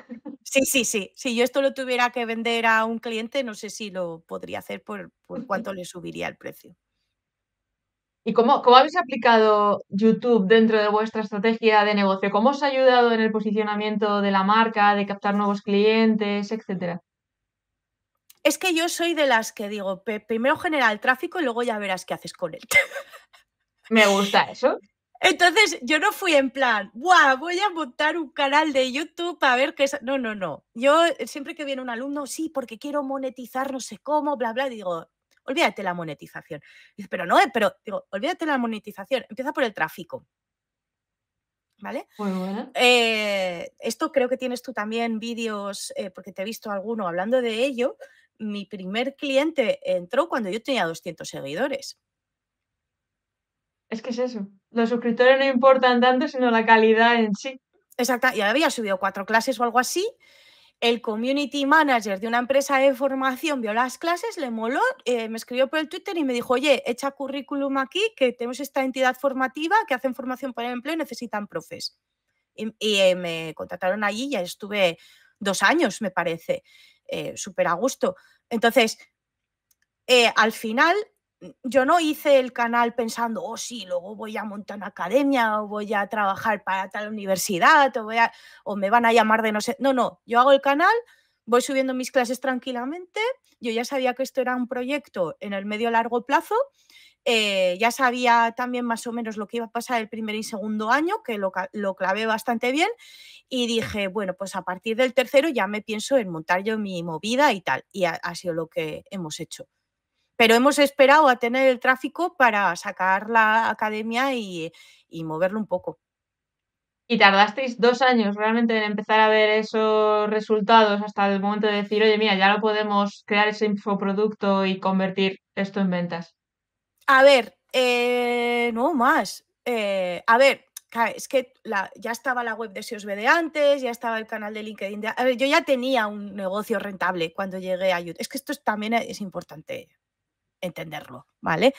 Sí, sí, sí. Si yo esto lo tuviera que vender a un cliente, no sé si lo podría hacer por, por cuánto le subiría el precio. ¿Y cómo, habéis aplicado YouTube dentro de vuestra estrategia de negocio? ¿Cómo os ha ayudado en el posicionamiento de la marca, de captar nuevos clientes, etcétera? Es que yo soy de las que digo, primero genera el tráfico y luego ya verás qué haces con él. Me gusta eso. Entonces yo no fui en plan, guau, Voy a montar un canal de YouTube para ver qué es. No, no, no. Yo eh, siempre que viene un alumno, sí, porque quiero monetizar no sé cómo, bla, bla, digo, olvídate la monetización. pero no, eh, pero digo, olvídate la monetización, empieza por el tráfico. ¿Vale? Muy bueno. Eh, esto creo que tienes tú también vídeos, eh, porque te he visto alguno hablando de ello. Mi primer cliente entró cuando yo tenía 200 seguidores. Es que es eso. Los suscriptores no importan tanto, sino la calidad en sí. Exacto, y había subido cuatro clases o algo así, el community manager de una empresa de formación vio las clases, le moló, eh, me escribió por el Twitter y me dijo, oye, echa currículum aquí, que tenemos esta entidad formativa que hacen formación para el empleo y necesitan profes. Y, eh, me contrataron allí, ya estuve dos años, me parece, eh, súper a gusto. Entonces, al final, yo no hice el canal pensando, oh sí, luego voy a montar una academia o voy a trabajar para tal universidad o, voy o me van a llamar de no sé. No, no, yo hago el canal, voy subiendo mis clases tranquilamente. Yo ya sabía que esto era un proyecto en el medio largo plazo. Eh, ya sabía también más o menos lo que iba a pasar el primer y segundo año, que lo, lo clavé bastante bien. Y dije, bueno, pues a partir del tercero ya me pienso en montar yo mi movida y tal. Y ha sido lo que hemos hecho pero hemos esperado a tener el tráfico para sacar la academia y, moverlo un poco. Y tardasteis dos años realmente en empezar a ver esos resultados hasta el momento de decir, oye, mira, ya lo podemos crear ese infoproducto y convertir esto en ventas. A ver, eh, no más. Eh, a ver, es que ya estaba la web de SEOSB de antes, ya estaba el canal de LinkedIn. a ver, yo ya tenía un negocio rentable cuando llegué a YouTube. Es que esto también es importante entenderlo, ¿vale?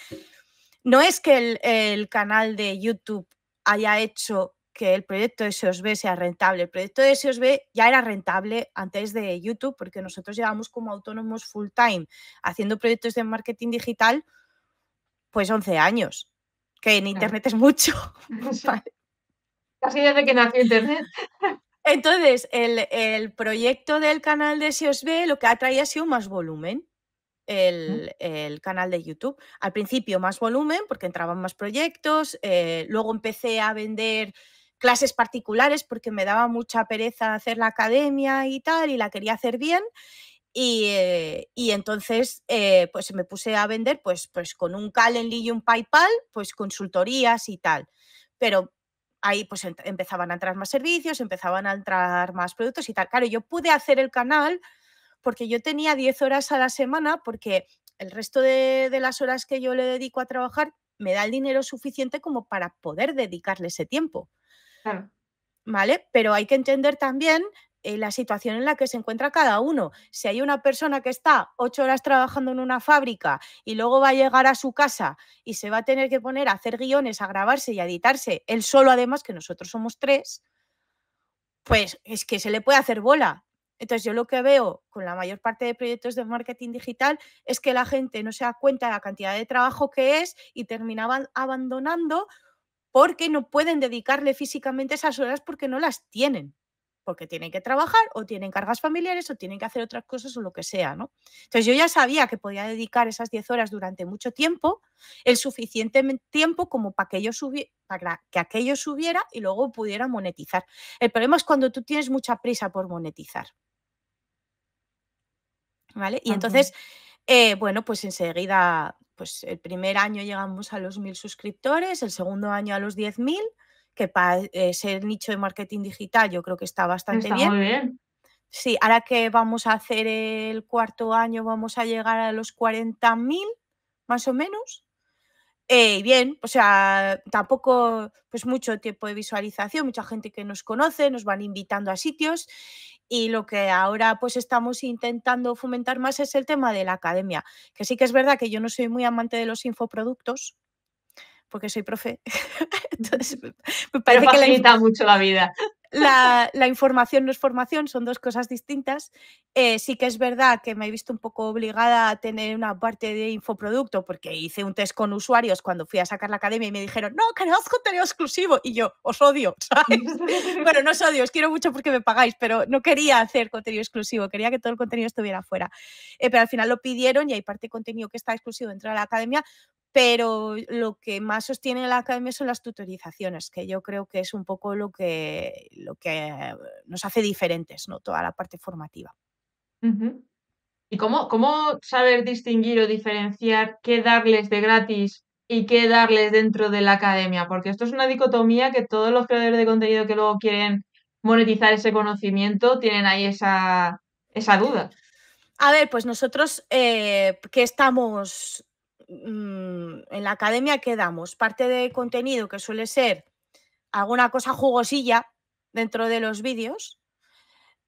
No es que el, canal de YouTube haya hecho que el proyecto de SOSB sea rentable. El proyecto de SOSB ya era rentable antes de YouTube, porque nosotros llevamos como autónomos full time haciendo proyectos de marketing digital, pues 11 años, que en Internet es mucho. Casi desde que nació Internet. Entonces, el, el, proyecto del canal de SOSB lo que ha traído ha sido más volumen el, canal de YouTube. Al principio más volumen porque entraban más proyectos, eh, luego empecé a vender clases particulares porque me daba mucha pereza hacer la academia y tal y la quería hacer bien. Y, eh, entonces eh, pues me puse a vender pues, pues con un Calendly y un PayPal, pues consultorías y tal. Pero ahí pues empezaban a entrar más servicios, empezaban a entrar más productos y tal. Claro, yo pude hacer el canal porque yo tenía 10 horas a la semana, porque el resto de, las horas que yo le dedico a trabajar me da el dinero suficiente como para poder dedicarle ese tiempo. ¿Vale? Pero hay que entender también eh, la situación en la que se encuentra cada uno. Si hay una persona que está ocho horas trabajando en una fábrica y luego va a llegar a su casa y se va a tener que poner a hacer guiones, a grabarse y a editarse, él solo además, que nosotros somos tres, pues es que se le puede hacer bola entonces yo lo que veo con la mayor parte de proyectos de marketing digital es que la gente no se da cuenta de la cantidad de trabajo que es y terminaban abandonando porque no pueden dedicarle físicamente esas horas porque no las tienen, porque tienen que trabajar o tienen cargas familiares o tienen que hacer otras cosas o lo que sea, ¿no? Entonces yo ya sabía que podía dedicar esas 10 horas durante mucho tiempo, el suficiente tiempo como para que, para que aquello subiera y luego pudiera monetizar. El problema es cuando tú tienes mucha prisa por monetizar. ¿vale? Y entonces, eh, bueno, pues enseguida, pues el primer año llegamos a los mil suscriptores, el segundo año a los 10.000, que para ser nicho de marketing digital yo creo que está bastante bien. Muy bien. Sí, ahora que vamos a hacer el cuarto año, vamos a llegar a los 40.000, más o menos. Eh, bien, o sea, tampoco pues mucho tiempo de visualización, mucha gente que nos conoce, nos van invitando a sitios y lo que ahora pues estamos intentando fomentar más es el tema de la academia, que sí que es verdad que yo no soy muy amante de los infoproductos porque soy profe. Entonces, me parece Pero facilita mucho la vida la, información no es formación, son dos cosas distintas. Eh, sí que es verdad que me he visto un poco obligada a tener una parte de infoproducto porque hice un test con usuarios cuando fui a sacar la academia y me dijeron, no, queremos contenido exclusivo. Y yo, os odio, ¿sabes? bueno, no os odio, os quiero mucho porque me pagáis, pero no quería hacer contenido exclusivo, quería que todo el contenido estuviera fuera. Eh, pero al final lo pidieron y hay parte de contenido que está exclusivo dentro de la academia pero lo que más sostiene la academia son las tutorizaciones, que yo creo que es un poco lo que, lo que nos hace diferentes, ¿no? Toda la parte formativa. ¿Y cómo, cómo saber distinguir o diferenciar qué darles de gratis y qué darles dentro de la academia? Porque esto es una dicotomía que todos los creadores de contenido que luego quieren monetizar ese conocimiento tienen ahí esa, duda. A ver, pues nosotros eh, que estamos Mm, en la academia que damos parte de contenido que suele ser alguna cosa jugosilla dentro de los vídeos,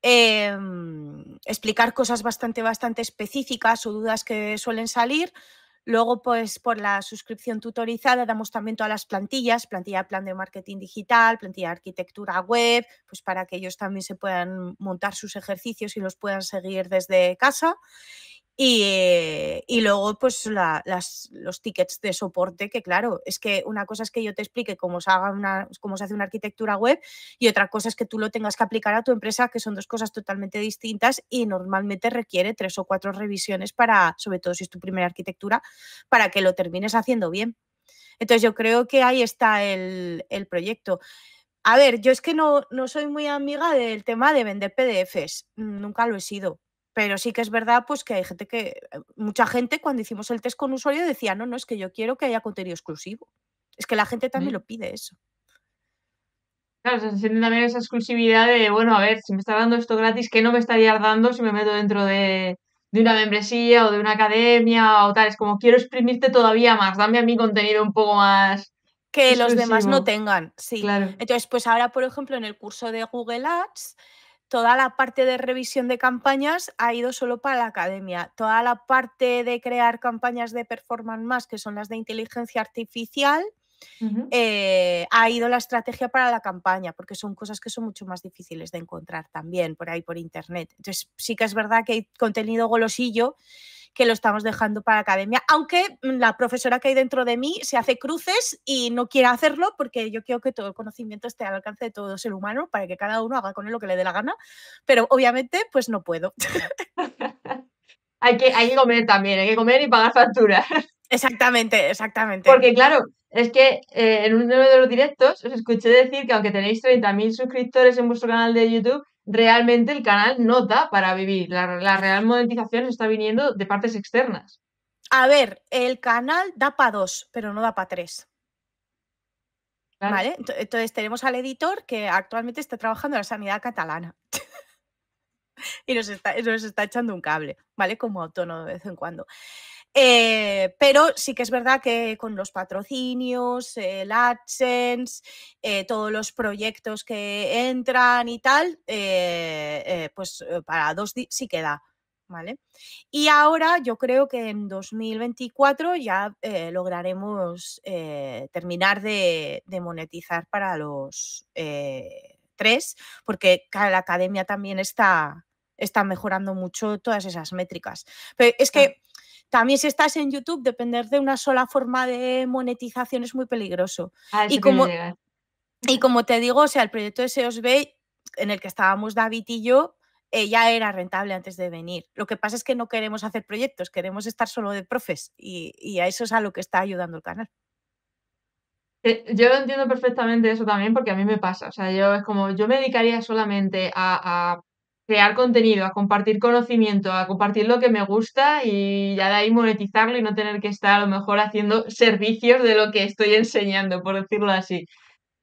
em, explicar cosas bastante, bastante específicas o dudas que suelen salir. Luego, pues por la suscripción tutorizada damos también todas las plantillas, plantilla plan de marketing digital, plantilla arquitectura web, pues para que ellos también se puedan montar sus ejercicios y los puedan seguir desde casa. Eh, y, luego, pues los tickets de soporte, que claro, es que una cosa es que yo te explique cómo se, haga una, cómo se hace una arquitectura web y otra cosa es que tú lo tengas que aplicar a tu empresa, que son dos cosas totalmente distintas y normalmente requiere tres o cuatro revisiones para, sobre todo si es tu primera arquitectura, para que lo termines haciendo bien. Entonces yo creo que ahí está el, proyecto. A ver, yo es que no soy muy amiga del tema de vender PDFs, nunca lo he sido pero sí que es verdad pues que hay gente que, eh, mucha gente cuando hicimos el test con usuario decía, no, no, es que yo quiero que haya contenido exclusivo. Es que la gente también mm. lo pide eso. Claro, se siente también esa exclusividad de, bueno, a ver, si me está dando esto gratis, ¿qué no me estaría dando si me meto dentro de, una membresía o de una academia o tal? Es como, quiero exprimirte todavía más, dame a mí contenido un poco más, que los demás no tengan. Sí. Entonces, pues ahora, por ejemplo, en el curso de Google Ads, toda la parte de revisión de campañas ha ido solo para la academia. Toda la parte de crear campañas de performance más, que son las de inteligencia artificial, eh, ha ido la estrategia para la campaña, porque son cosas que son mucho más difíciles de encontrar también por ahí por internet. Entonces, sí que es verdad que hay contenido golosillo que lo estamos dejando para academia, aunque mm, la profesora que hay dentro de mí se hace cruces y no quiere hacerlo porque yo quiero que todo el conocimiento esté al alcance de todo ser humano para que cada uno haga con él lo que le dé la gana, pero obviamente pues no puedo. hay, que, hay que comer también, hay que comer y pagar facturas. Exactamente, exactamente. Porque claro, es que eh, en uno de los directos os escuché decir que aunque tenéis 30.000 suscriptores en vuestro canal de YouTube, realmente el canal no da para vivir. La, real monetización está viniendo de partes externas. A ver, el canal da para dos, pero no da para tres. ¿Vale? Entonces tenemos al editor que actualmente está trabajando en la sanidad catalana y nos está, nos está echando un cable, ¿vale? Como autónomo de vez en cuando. Eh, pero sí que es verdad que con los patrocinios, el AdSense, eh, todos los proyectos que entran y tal, eh, pues para dos días sí queda. ¿Vale? Y ahora yo creo que en 2024 ya lograremos terminar de, monetizar para los tres, porque la academia también está, está mejorando mucho todas esas métricas. Pero es que también si estás en YouTube, depender de una sola forma de monetización es muy peligroso. Ah, y, como, te digo, sea, el proyecto de SEOS en el que estábamos David y yo, eh, ya era rentable antes de venir. Lo que pasa es que no queremos hacer proyectos, queremos estar solo de profes y, a eso es a lo que está ayudando el canal. Eh, yo entiendo perfectamente eso también porque a mí me pasa. O sea, yo es como, yo me dedicaría solamente a crear contenido, a compartir conocimiento, a compartir lo que me gusta y ya de ahí monetizarlo y no tener que estar a lo mejor haciendo servicios de lo que estoy enseñando, por decirlo así.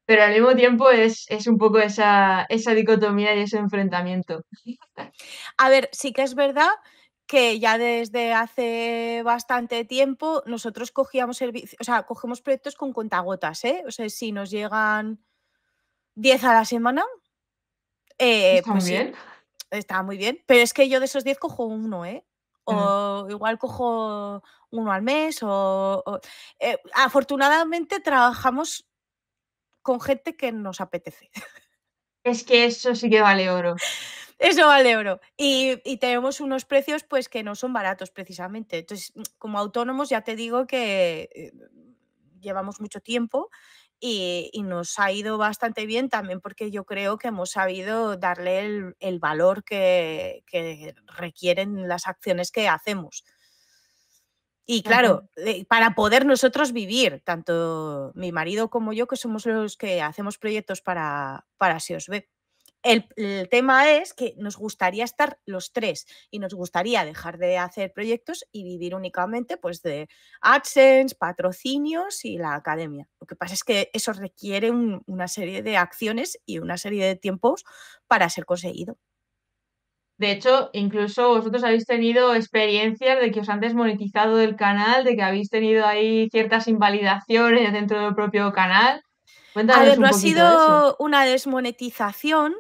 Pero al mismo tiempo es, es un poco esa, esa dicotomía y ese enfrentamiento. A ver, sí que es verdad que ya desde hace bastante tiempo nosotros cogíamos servicios, o sea, cogemos proyectos con contagotas, ¿eh? O sea, si nos llegan 10 a la semana, eh, pues sí, estaba muy bien, pero es que yo de esos 10 cojo uno, ¿eh? Mm. O igual cojo uno al mes, o... Eh, afortunadamente trabajamos con gente que nos apetece. Es que eso sí que vale oro. Eso vale oro. Y, y, tenemos unos precios pues que no son baratos precisamente. Entonces, como autónomos ya te digo que eh, llevamos mucho tiempo y, nos ha ido bastante bien también porque yo creo que hemos sabido darle el, valor que, requieren las acciones que hacemos. Y claro, eh, para poder nosotros vivir, tanto mi marido como yo, que somos los que hacemos proyectos para, para ve el, tema es que nos gustaría estar los tres y nos gustaría dejar de hacer proyectos y vivir únicamente pues, de AdSense, patrocinios y la academia. Lo que pasa es que eso requiere una serie de acciones y una serie de tiempos para ser conseguido. De hecho, incluso vosotros habéis tenido experiencias de que os han desmonetizado del canal, de que habéis tenido ahí ciertas invalidaciones dentro del propio canal. A ver, no ha sido una desmonetización,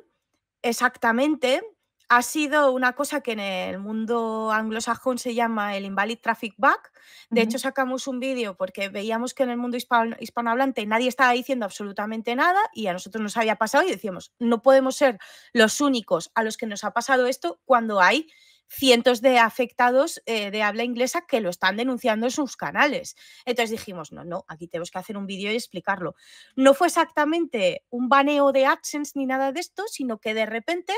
exactamente ha sido una cosa que en el mundo anglosajón se llama el Invalid Traffic Back. De hecho, sacamos un vídeo porque veíamos que en el mundo hispano hispanohablante nadie estaba diciendo absolutamente nada y a nosotros nos había pasado y decíamos, no podemos ser los únicos a los que nos ha pasado esto cuando hay cientos de afectados eh, de habla inglesa que lo están denunciando en sus canales. Entonces dijimos, no, no, aquí tenemos que hacer un vídeo y explicarlo. No fue exactamente un baneo de AdSense ni nada de esto, sino que de repente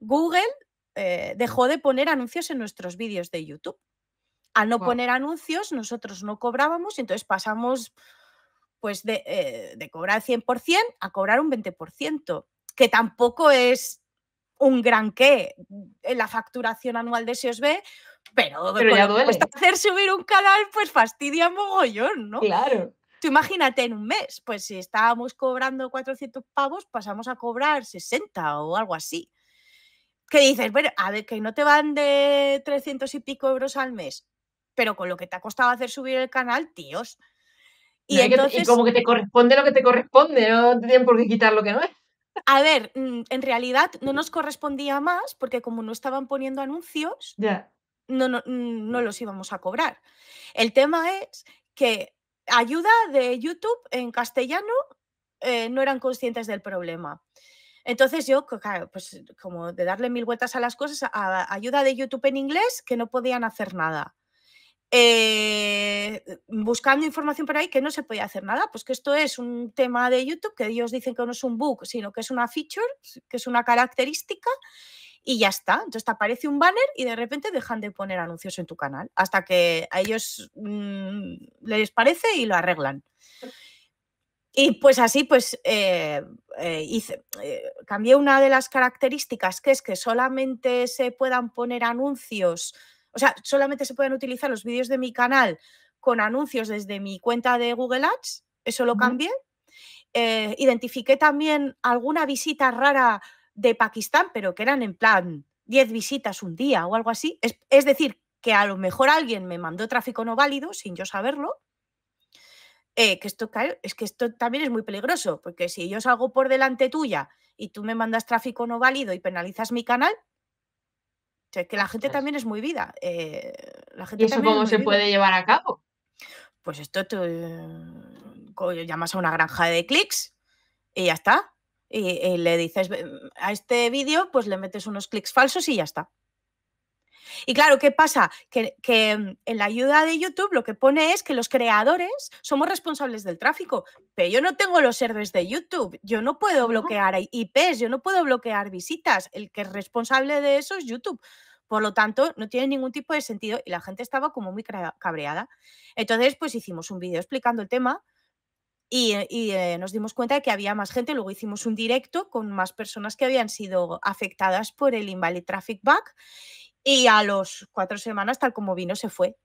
Google eh, dejó de poner anuncios en nuestros vídeos de YouTube. Al no poner anuncios, nosotros no cobrábamos, entonces pasamos pues de, eh, de cobrar 100% a cobrar un 20%, que tampoco es un gran qué en la facturación anual de SOSB, pero, pero ya duele. hacer subir un canal, pues fastidia mogollón, ¿no? Claro. Tú imagínate en un mes, pues si estábamos cobrando 400 pavos, pasamos a cobrar 60 o algo así. Que dices, bueno, a ver, que no te van de 300 y pico euros al mes, pero con lo que te ha costado hacer subir el canal, tíos. Y, entonces... y como que te corresponde lo que te corresponde, no te tienen por qué quitar lo que no es. A ver, mm, en realidad no nos correspondía más porque como no estaban poniendo anuncios, no, mm, los íbamos a cobrar. El tema es que ayuda de YouTube en castellano eh, no eran conscientes del problema. Entonces yo, pues como de darle mil vueltas a las cosas, ayuda de YouTube en inglés, que no podían hacer nada. Eh, buscando información por ahí que no se podía hacer nada, pues que esto es un tema de YouTube que ellos dicen que no es un bug, sino que es una feature, que es una característica y ya está. Entonces te aparece un banner y de repente dejan de poner anuncios en tu canal hasta que a ellos mm, les parece y lo arreglan. Y pues así, pues eh, eh, hice, cambié una de las características, que es que solamente se puedan poner anuncios o sea, solamente se pueden utilizar los vídeos de mi canal con anuncios desde mi cuenta de Google Ads, eso lo cambié. Eh, identifiqué también alguna visita rara de Pakistán, pero que eran en plan 10 visitas un día o algo así. Es, decir, que a lo mejor alguien me mandó tráfico no válido sin yo saberlo. Eh, que esto, es que esto también es muy peligroso, porque si yo salgo por delante tuya y tú me mandas tráfico no válido y penalizas mi canal, que la gente también es muy vida. Eh, la gente ¿Y eso cómo se puede llevar a cabo? Pues esto tú mm, llamas a una granja de clics y ya está. y le dices mm, a este vídeo, pues le metes unos clics falsos y ya está. Y claro, ¿qué pasa? Que, mm, en la ayuda de YouTube lo que pone es que los creadores somos responsables del tráfico, pero yo no tengo los servers de YouTube, yo no puedo bloquear IPs, yo no puedo bloquear visitas, el que es responsable de eso es YouTube. Por lo tanto, no tiene ningún tipo de sentido y la gente estaba como muy cabreada. Entonces, pues hicimos un vídeo explicando el tema y, eh, eh, nos dimos cuenta de que había más gente. Luego hicimos un directo con más personas que habían sido afectadas por el invalid traffic back y a los cuatro semanas, tal como vino, se fue.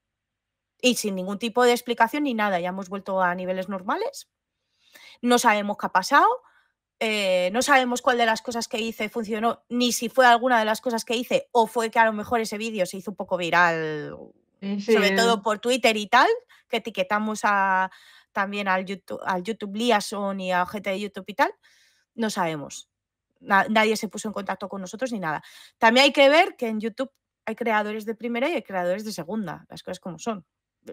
Y sin ningún tipo de explicación ni nada, ya hemos vuelto a niveles normales. No sabemos qué ha pasado. Eh, no sabemos cuál de las cosas que hice funcionó, ni si fue alguna de las cosas que hice, o fue que a lo mejor ese vídeo se hizo un poco viral, sobre todo por Twitter y tal, que etiquetamos a, también al YouTube, al YouTube Liaison y a gente de YouTube y tal. No sabemos. nadie se puso en contacto con nosotros ni nada. También hay que ver que en YouTube hay creadores de primera y hay creadores de segunda, las cosas como son.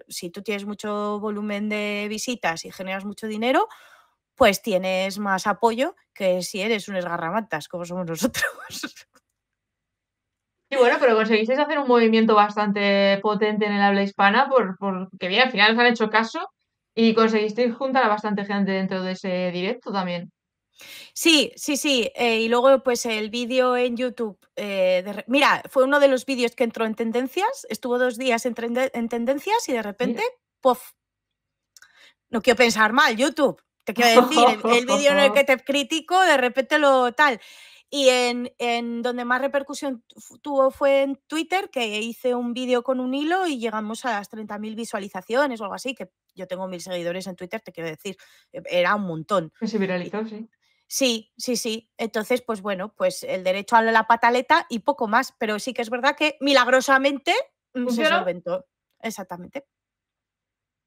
Si tú tienes mucho volumen de visitas y generas mucho dinero, pues tienes más apoyo que si eres un esgarramatas, como somos nosotros. Y bueno, pero conseguisteis hacer un movimiento bastante potente en el habla hispana, por, porque bien, al final os han hecho caso y conseguisteis juntar a bastante gente dentro de ese directo también. Sí, sí, sí. Eh, y luego, pues el vídeo en YouTube. Eh, mira, fue uno de los vídeos que entró en tendencias. Estuvo dos días en, tendencias y de repente, ¡pof! No quiero pensar mal, YouTube. Te quiero decir, el, vídeo en el que te critico, de repente lo tal. Y en, en, donde más repercusión tuvo fue en Twitter, que hice un vídeo con un hilo y llegamos a las 30.000 visualizaciones o algo así, que yo tengo mil seguidores en Twitter, te quiero decir, e, era un montón. Se viralizó, sí. Sí, sí, sí. Entonces, pues bueno, pues el derecho a la pataleta y poco más, pero sí que es verdad que milagrosamente mm, se solventó. Exactamente.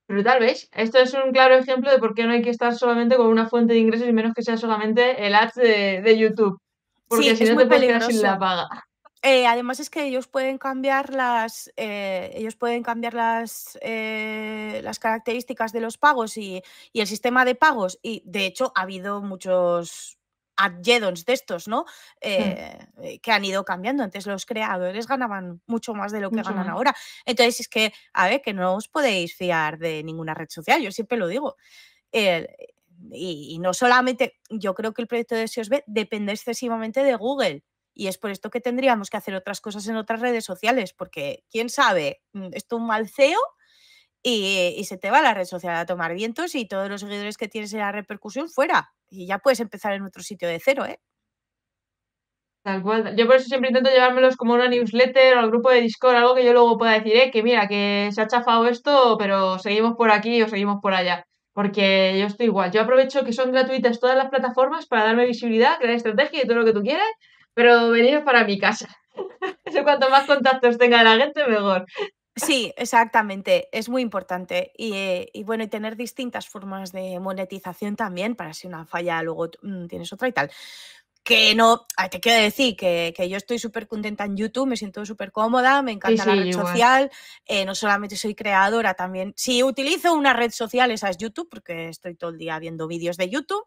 Pero tal vez, esto es un claro ejemplo de por qué no hay que estar solamente con una fuente de ingresos y menos que sea solamente el ads de, YouTube. Porque si es no muy te peligroso. Sin la paga. Eh, además es que ellos pueden cambiar las, eh, ellos pueden cambiar las, eh, las características de los pagos y, el sistema de pagos. Y de hecho ha habido muchos add-ons de estos, ¿no? Hmm. Que han ido cambiando. Antes los creadores ganaban mucho más de lo que ganan ahora. Entonces es que, a ver, que no os podéis fiar de ninguna red social. Yo siempre lo digo. Y, y, no solamente, yo creo que el proyecto de SEOSB depende excesivamente de Google. Y es por esto que tendríamos que hacer otras cosas en otras redes sociales, porque quién sabe, mm, esto un mal CEO y, y, se te va la red social a tomar vientos y todos los seguidores que tienes en la repercusión fuera. Y ya puedes empezar en otro sitio de cero, ¿eh? Tal cual. Yo por eso siempre intento llevármelos como una newsletter o al grupo de Discord, algo que yo luego pueda decir, eh, que mira, que se ha chafado esto, pero seguimos por aquí o seguimos por allá. Porque yo estoy igual. Yo aprovecho que son gratuitas todas las plataformas para darme visibilidad, crear estrategia y todo lo que tú quieras, pero venir para mi casa. Eso cuanto más contactos tenga la gente, mejor. Sí, exactamente. Es muy importante. Eh, y, bueno, y tener distintas formas de monetización también, para si una falla luego mm, tienes otra y tal. Que no, ah, te quiero decir que, que yo estoy súper contenta en YouTube, me siento súper cómoda, me encanta la red social. Eh, no solamente soy creadora, también. Si utilizo una red social, esa es YouTube, porque estoy todo el día viendo vídeos de YouTube.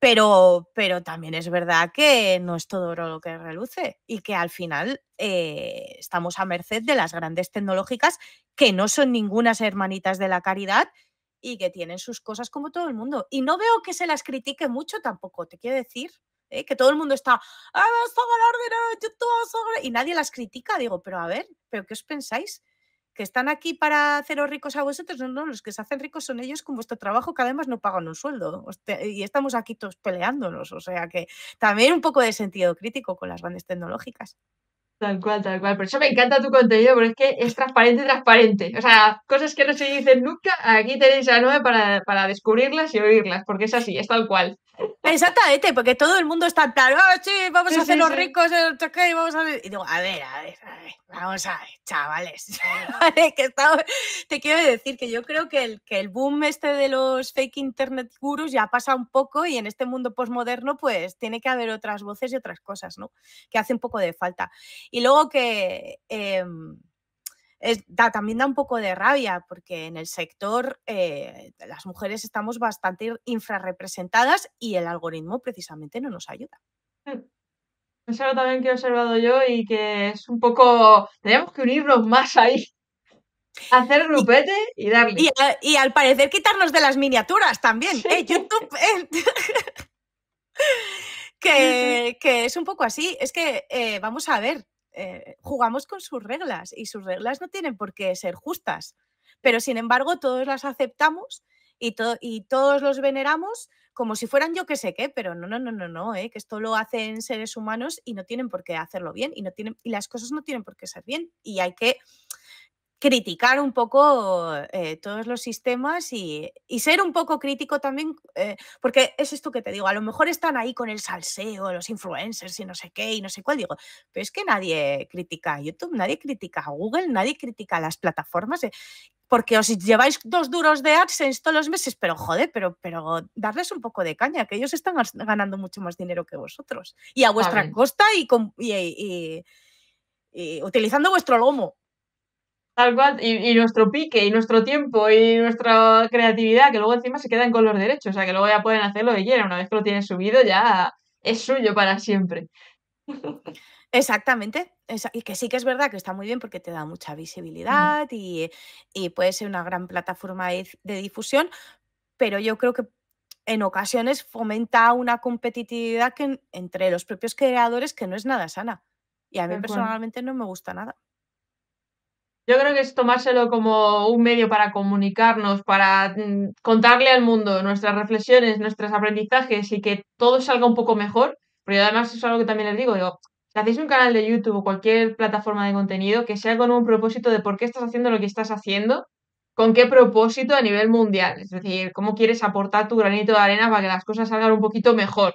Pero, pero también es verdad que no es todo oro lo que reluce y que al final eh, estamos a merced de las grandes tecnológicas que no son ningunas hermanitas de la caridad y que tienen sus cosas como todo el mundo. Y no veo que se las critique mucho tampoco, te quiero decir. Eh, que todo el mundo está, ah, a ganar dinero, y nadie las critica. Digo, pero a ver, ¿pero qué os pensáis? que están aquí para haceros ricos a vosotros, no, no, los que se hacen ricos son ellos con vuestro trabajo que además no pagan un sueldo y estamos aquí todos peleándonos, o sea que también un poco de sentido crítico con las grandes tecnológicas. Tal cual, tal cual. Por eso me encanta tu contenido, porque es que es transparente, transparente. O sea, cosas que no se dicen nunca, aquí tenéis a nueve para, descubrirlas y oírlas, porque es así, es tal cual. Exactamente, porque todo el mundo está tal, sí, vamos a hacer los ricos, y vamos a ver. Y digo, a ver, a ver, a ver, vamos a ver, chavales. Te quiero decir que yo creo que el, que el boom este de los fake internet gurus ya pasa un poco y en este mundo postmoderno, pues tiene que haber otras voces y otras cosas, ¿no? Que hace un poco de falta. Y luego que em, también da un poco de rabia, porque en el sector eh, las mujeres estamos bastante infrarrepresentadas y el algoritmo precisamente no nos ayuda. Hmm. Es algo también que he observado yo y que es un poco. Tenemos que unirnos más ahí. Hacer rupete y, darle. Eh, y, al parecer quitarnos de las miniaturas también. ¿eh? YouTube. que, es un poco así. Es que, vamos a ver, eh, jugamos con sus reglas y sus reglas no tienen por qué ser justas, pero sin embargo todos las aceptamos y, y todos los veneramos como si fueran yo que sé qué, pero no, no, no, no, no, eh, que esto lo hacen seres humanos y no tienen por qué hacerlo bien y, no tienen, y las cosas no tienen por qué ser bien y hay que criticar un poco eh, todos los sistemas y, ser un poco crítico también, eh, porque es esto que te digo, a lo mejor están ahí con el salseo, los influencers y no sé qué y no sé cuál, digo, pero es que nadie critica a YouTube, nadie critica a Google, nadie critica a las plataformas, eh, porque os lleváis dos duros de AdSense todos los meses, pero joder, pero, pero darles un poco de caña, que ellos están ganando mucho más dinero que vosotros y a vuestra costa y, con, y utilizando vuestro lomo. Tal cual, y, nuestro pique, y nuestro tiempo, y nuestra creatividad, que luego encima se quedan con los derechos, o sea que luego ya pueden hacerlo lo que una vez que lo tienen subido ya es suyo para siempre. Exactamente, y que sí que es verdad que está muy bien porque te da mucha visibilidad y, puede ser una gran plataforma de, difusión, pero yo creo que en ocasiones fomenta una competitividad entre los propios creadores que no es nada sana. Y a mí personalmente no me gusta nada. Yo creo que es tomárselo como un medio para comunicarnos, para mm, contarle al mundo nuestras reflexiones, nuestros aprendizajes y que todo salga un poco mejor. Pero además es algo que también les digo, digo, si hacéis un canal de YouTube o cualquier plataforma de contenido, que sea con un propósito de por qué estás haciendo lo que estás haciendo, con qué propósito a nivel mundial, es decir, cómo quieres aportar tu granito de arena para que las cosas salgan un poquito mejor.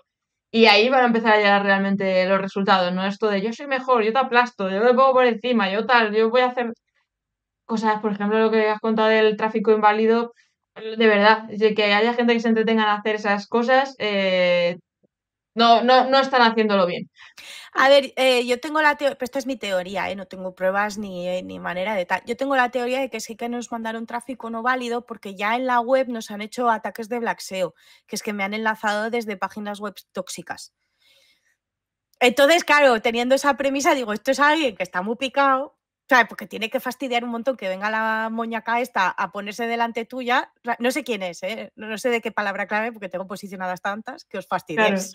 Y ahí van a empezar a llegar realmente los resultados, no esto de yo soy mejor, yo te aplasto, yo me pongo por encima, yo tal, yo voy a hacer cosas, por ejemplo, lo que has contado del tráfico inválido, de verdad, de que haya gente que se entretenga en hacer esas cosas, eh, no, no, no están haciéndolo bien. A ver, eh, yo tengo la teoría, pero esta es mi teoría, eh, no tengo pruebas ni, ni, manera de tal. Yo tengo la teoría de que sí que nos mandaron tráfico no válido porque ya en la web nos han hecho ataques de blaxeo, que es que me han enlazado desde páginas web tóxicas. Entonces, claro, teniendo esa premisa, digo, esto es alguien que está muy picado, porque tiene que fastidiar un montón que venga la moñaca esta a ponerse delante tuya. No sé quién es, ¿eh? no sé de qué palabra clave, porque tengo posicionadas tantas que os fastidiéis.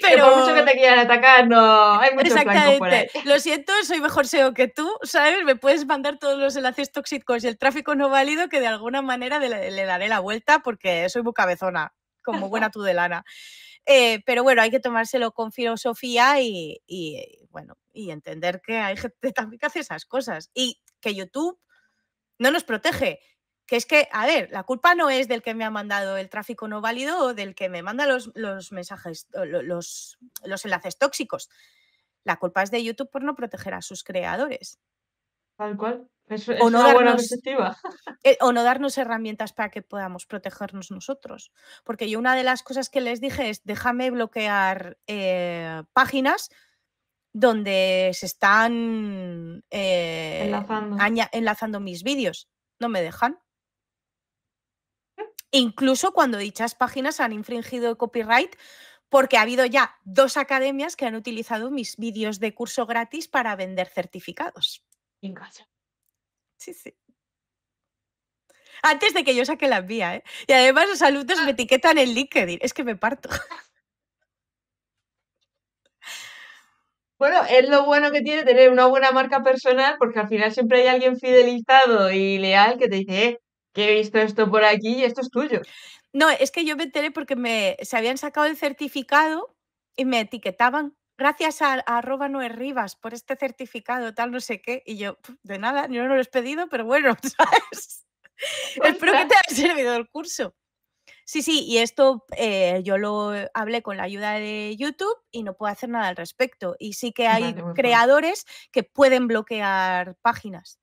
Pero por mucho que te quieran atacar, no. Hay muchos Exactamente. Por Lo siento, soy mejor SEO que tú, ¿sabes? Me puedes mandar todos los enlaces tóxicos y el tráfico no válido que de alguna manera le, daré la vuelta porque soy muy cabezona, como buena de lana eh, pero bueno, hay que tomárselo con filosofía y, y, entender que hay gente también que hace esas cosas y que YouTube no nos protege. Que es que, a ver, la culpa no es del que me ha mandado el tráfico no válido o del que me manda los, mensajes, los enlaces tóxicos. La culpa es de YouTube por no proteger a sus creadores. Tal cual. o, no darnos, eh, o no darnos herramientas para que podamos protegernos nosotros. Porque yo una de las cosas que les dije es, déjame bloquear eh, páginas donde se están eh, enlazando. mis vídeos. No me dejan. Incluso cuando dichas páginas han infringido copyright, porque ha habido ya dos academias que han utilizado mis vídeos de curso gratis para vender certificados en casa. Sí, sí. Antes de que yo saque la vía, ¿eh? Y además los saludos me ah. etiquetan en LinkedIn. Es que me parto. Bueno, es lo bueno que tiene tener una buena marca personal, porque al final siempre hay alguien fidelizado y leal que te dice, eh, que he visto esto por aquí y esto es tuyo. No, es que yo me enteré porque se habían sacado el certificado y me etiquetaban gracias a, Noé Rivas por este certificado, tal, no sé qué. Y yo, de nada, yo no lo he pedido, pero bueno, ¿sabes? Espero que te haya servido el curso. Sí, sí, y esto eh, yo lo hablé con la ayuda de YouTube y no puedo hacer nada al respecto. Y sí que hay creadores que pueden bloquear páginas.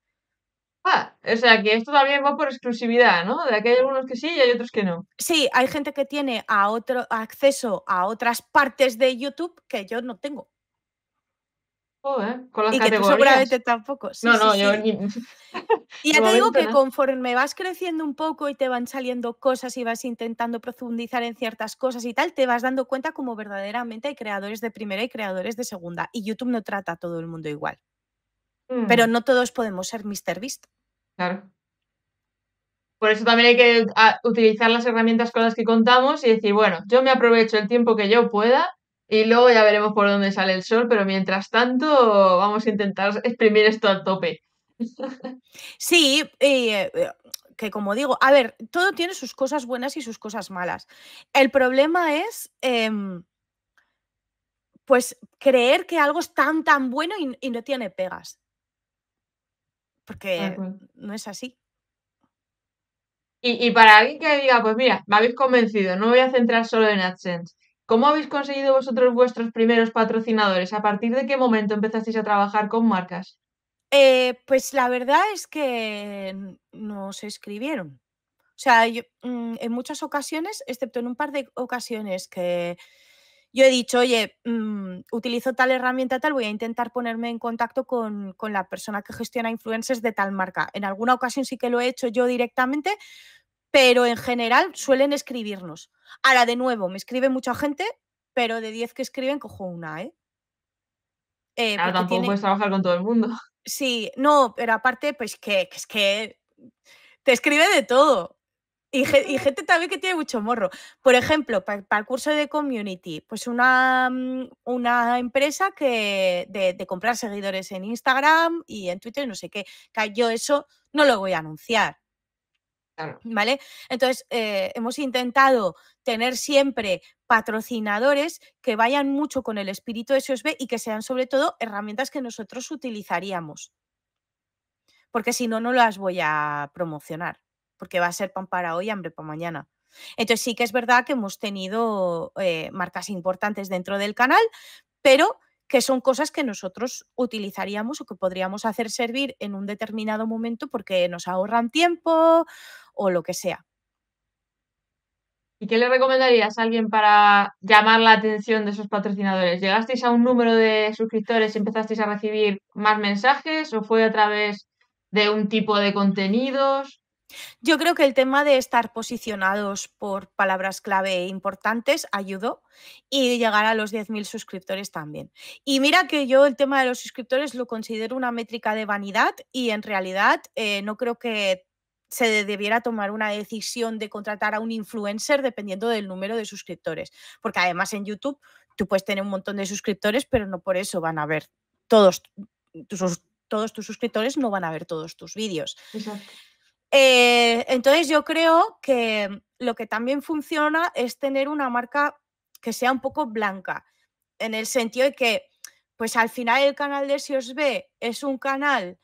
Ah, o sea que esto también va por exclusividad, ¿no? De aquí hay algunos que sí y hay otros que no. Sí, hay gente que tiene a otro acceso a otras partes de YouTube que yo no tengo. con las y que seguramente tampoco. no, no, yo Ni... y ya te digo que conforme vas creciendo un poco y te van saliendo cosas y vas intentando profundizar en ciertas cosas y tal, te vas dando cuenta como verdaderamente hay creadores de primera y creadores de segunda. Y YouTube no trata a todo el mundo igual. Pero mm. no todos podemos ser Mr. Beast. Claro. Por eso también hay que ah, utilizar las herramientas con las que contamos y decir, bueno, yo me aprovecho el tiempo que yo pueda y luego ya veremos por dónde sale el sol, pero mientras tanto vamos a intentar exprimir esto al tope. Sí, eh, eh, que como digo, a ver, todo tiene sus cosas buenas y sus cosas malas. El problema es, em, pues, creer que algo es tan, tan bueno y no tiene pegas porque no es así. Y, para alguien que diga, pues mira, me habéis convencido, no voy a centrar solo en AdSense. ¿Cómo habéis conseguido vosotros vuestros primeros patrocinadores? ¿A partir de qué momento empezasteis a trabajar con marcas? Eh, pues la verdad es que nos escribieron. O sea, mm, en muchas ocasiones, excepto en un par de ocasiones que yo he dicho, oye, mm, utilizo tal herramienta, tal, voy a intentar ponerme en contacto con, la persona que gestiona influencers de tal marca. En alguna ocasión sí que lo he hecho yo directamente, pero en general suelen escribirnos. Ahora, de nuevo, me escribe mucha gente, pero de 10 que escriben, cojo una, ¿eh? eh Ahora tampoco puedes trabajar con todo el mundo. Sí, no, pero aparte, pues que, que es que te escribe de todo. Y, gente también que tiene mucho morro. Por ejemplo, para el curso de community, pues una, mm, una empresa que de, comprar seguidores en Instagram y en Twitter, no sé qué. yo eso no lo voy a anunciar. ¿Vale? Entonces, eh, hemos intentado tener siempre patrocinadores que vayan mucho con el espíritu de SOSB y que sean sobre todo herramientas que nosotros utilizaríamos. Porque si no, no las voy a promocionar porque va a ser pan para hoy, hambre para mañana. Entonces sí que es verdad que hemos tenido eh, marcas importantes dentro del canal, pero que son cosas que nosotros utilizaríamos o que podríamos hacer servir en un determinado momento porque nos ahorran tiempo o lo que sea. ¿Y qué le recomendarías a alguien para llamar la atención de esos patrocinadores? ¿Llegasteis a un número de suscriptores y empezasteis a recibir más mensajes o fue a través de un tipo de contenidos? Yo creo que el tema de estar posicionados por palabras clave importantes ayudó y llegar a los 10.000 suscriptores también. Y mira que yo el tema de los suscriptores lo considero una métrica de vanidad y en realidad eh, no creo que se debiera tomar una decisión de contratar a un influencer dependiendo del número de suscriptores. Porque además en YouTube tú puedes tener un montón de suscriptores, pero no por eso van a ver todos tus, todos tus suscriptores, no van a ver todos tus vídeos. Exacto. Eh, entonces yo creo que mm, lo que también funciona es tener una marca que sea un poco blanca, en el sentido de que, pues al final el canal de Si os ve es un canal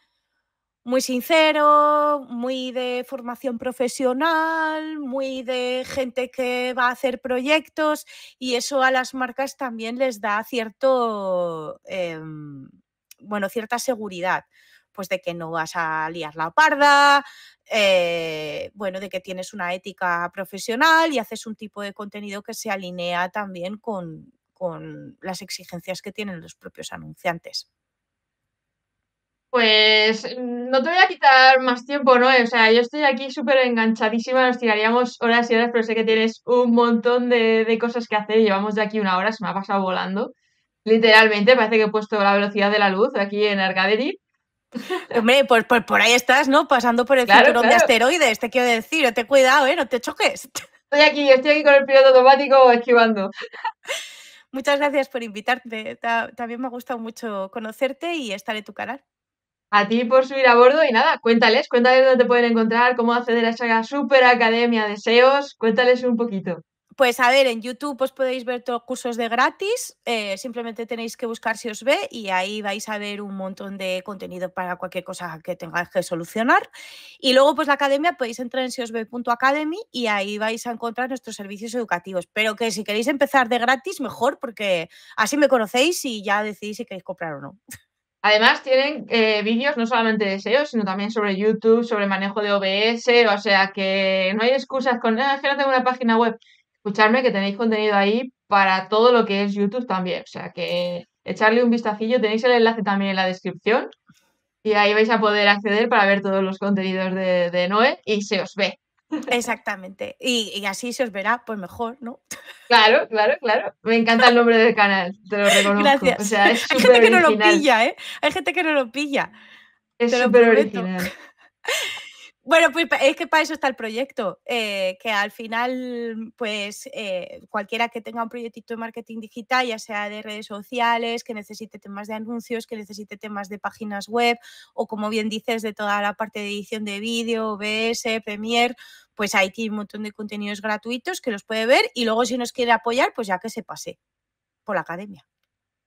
muy sincero, muy de formación profesional, muy de gente que va a hacer proyectos y eso a las marcas también les da cierto, em, bueno, cierta seguridad, pues de que no vas a liar la parda, eh, bueno, de que tienes una ética profesional y haces un tipo de contenido que se alinea también con, las exigencias que tienen los propios anunciantes. Pues mm, no te voy a quitar más tiempo, ¿no? O sea, yo estoy aquí súper enganchadísima, nos tiraríamos horas y horas, pero sé que tienes un montón de, cosas que hacer. Llevamos de aquí una hora, se me ha pasado volando. Literalmente, parece que he puesto la velocidad de la luz aquí en Arcadery. Hombre, por, por, ahí estás, ¿no? Pasando por el cinturón de asteroides, te quiero decir, te cuidado, ¿eh? No te choques. Estoy aquí, estoy aquí con el piloto automático esquivando. Muchas gracias por invitarte también me ha gustado mucho conocerte y estar en tu canal. A ti por subir a bordo y nada, cuéntales, cuéntales dónde te pueden encontrar, cómo acceder a esa super academia de SEOs, cuéntales un poquito. Pues a ver, en YouTube os podéis ver todos cursos de gratis, eh, simplemente tenéis que buscar si os ve y ahí vais a ver un montón de contenido para cualquier cosa que tengáis que solucionar. Y luego pues la academia podéis entrar en siosve.academy y ahí vais a encontrar nuestros servicios educativos, pero que si queréis empezar de gratis mejor porque así me conocéis y ya decidís si queréis comprar o no. Además, tienen eh, vídeos no solamente de SEO, sino también sobre YouTube, sobre manejo de OBS, o sea que no hay excusas con, ah, es que no tengo una página web escucharme que tenéis contenido ahí para todo lo que es YouTube también. O sea que echarle un vistacillo, tenéis el enlace también en la descripción y ahí vais a poder acceder para ver todos los contenidos de, Noé y se os ve. Exactamente. Y, así se os verá, pues mejor, ¿no? Claro, claro, claro. Me encanta el nombre del canal, te lo reconozco. Gracias. Hay gente que no lo pilla, ¿eh? Hay gente que no lo pilla. Es súper original. Bueno, pues es que para eso está el proyecto, eh, que al final, pues eh, cualquiera que tenga un proyectito de marketing digital, ya sea de redes sociales, que necesite temas de anuncios, que necesite temas de páginas web o como bien dices, de toda la parte de edición de vídeo, BS, Premiere, pues hay tiene un montón de contenidos gratuitos que los puede ver y luego si nos quiere apoyar, pues ya que se pase por la academia.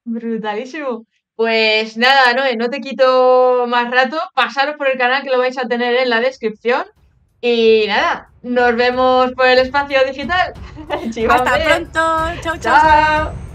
Brutalísimo. Pues nada, no te quito más rato. Pasaros por el canal que lo vais a tener en la descripción. Y nada, nos vemos por el espacio digital. Hasta pronto. chao. chao.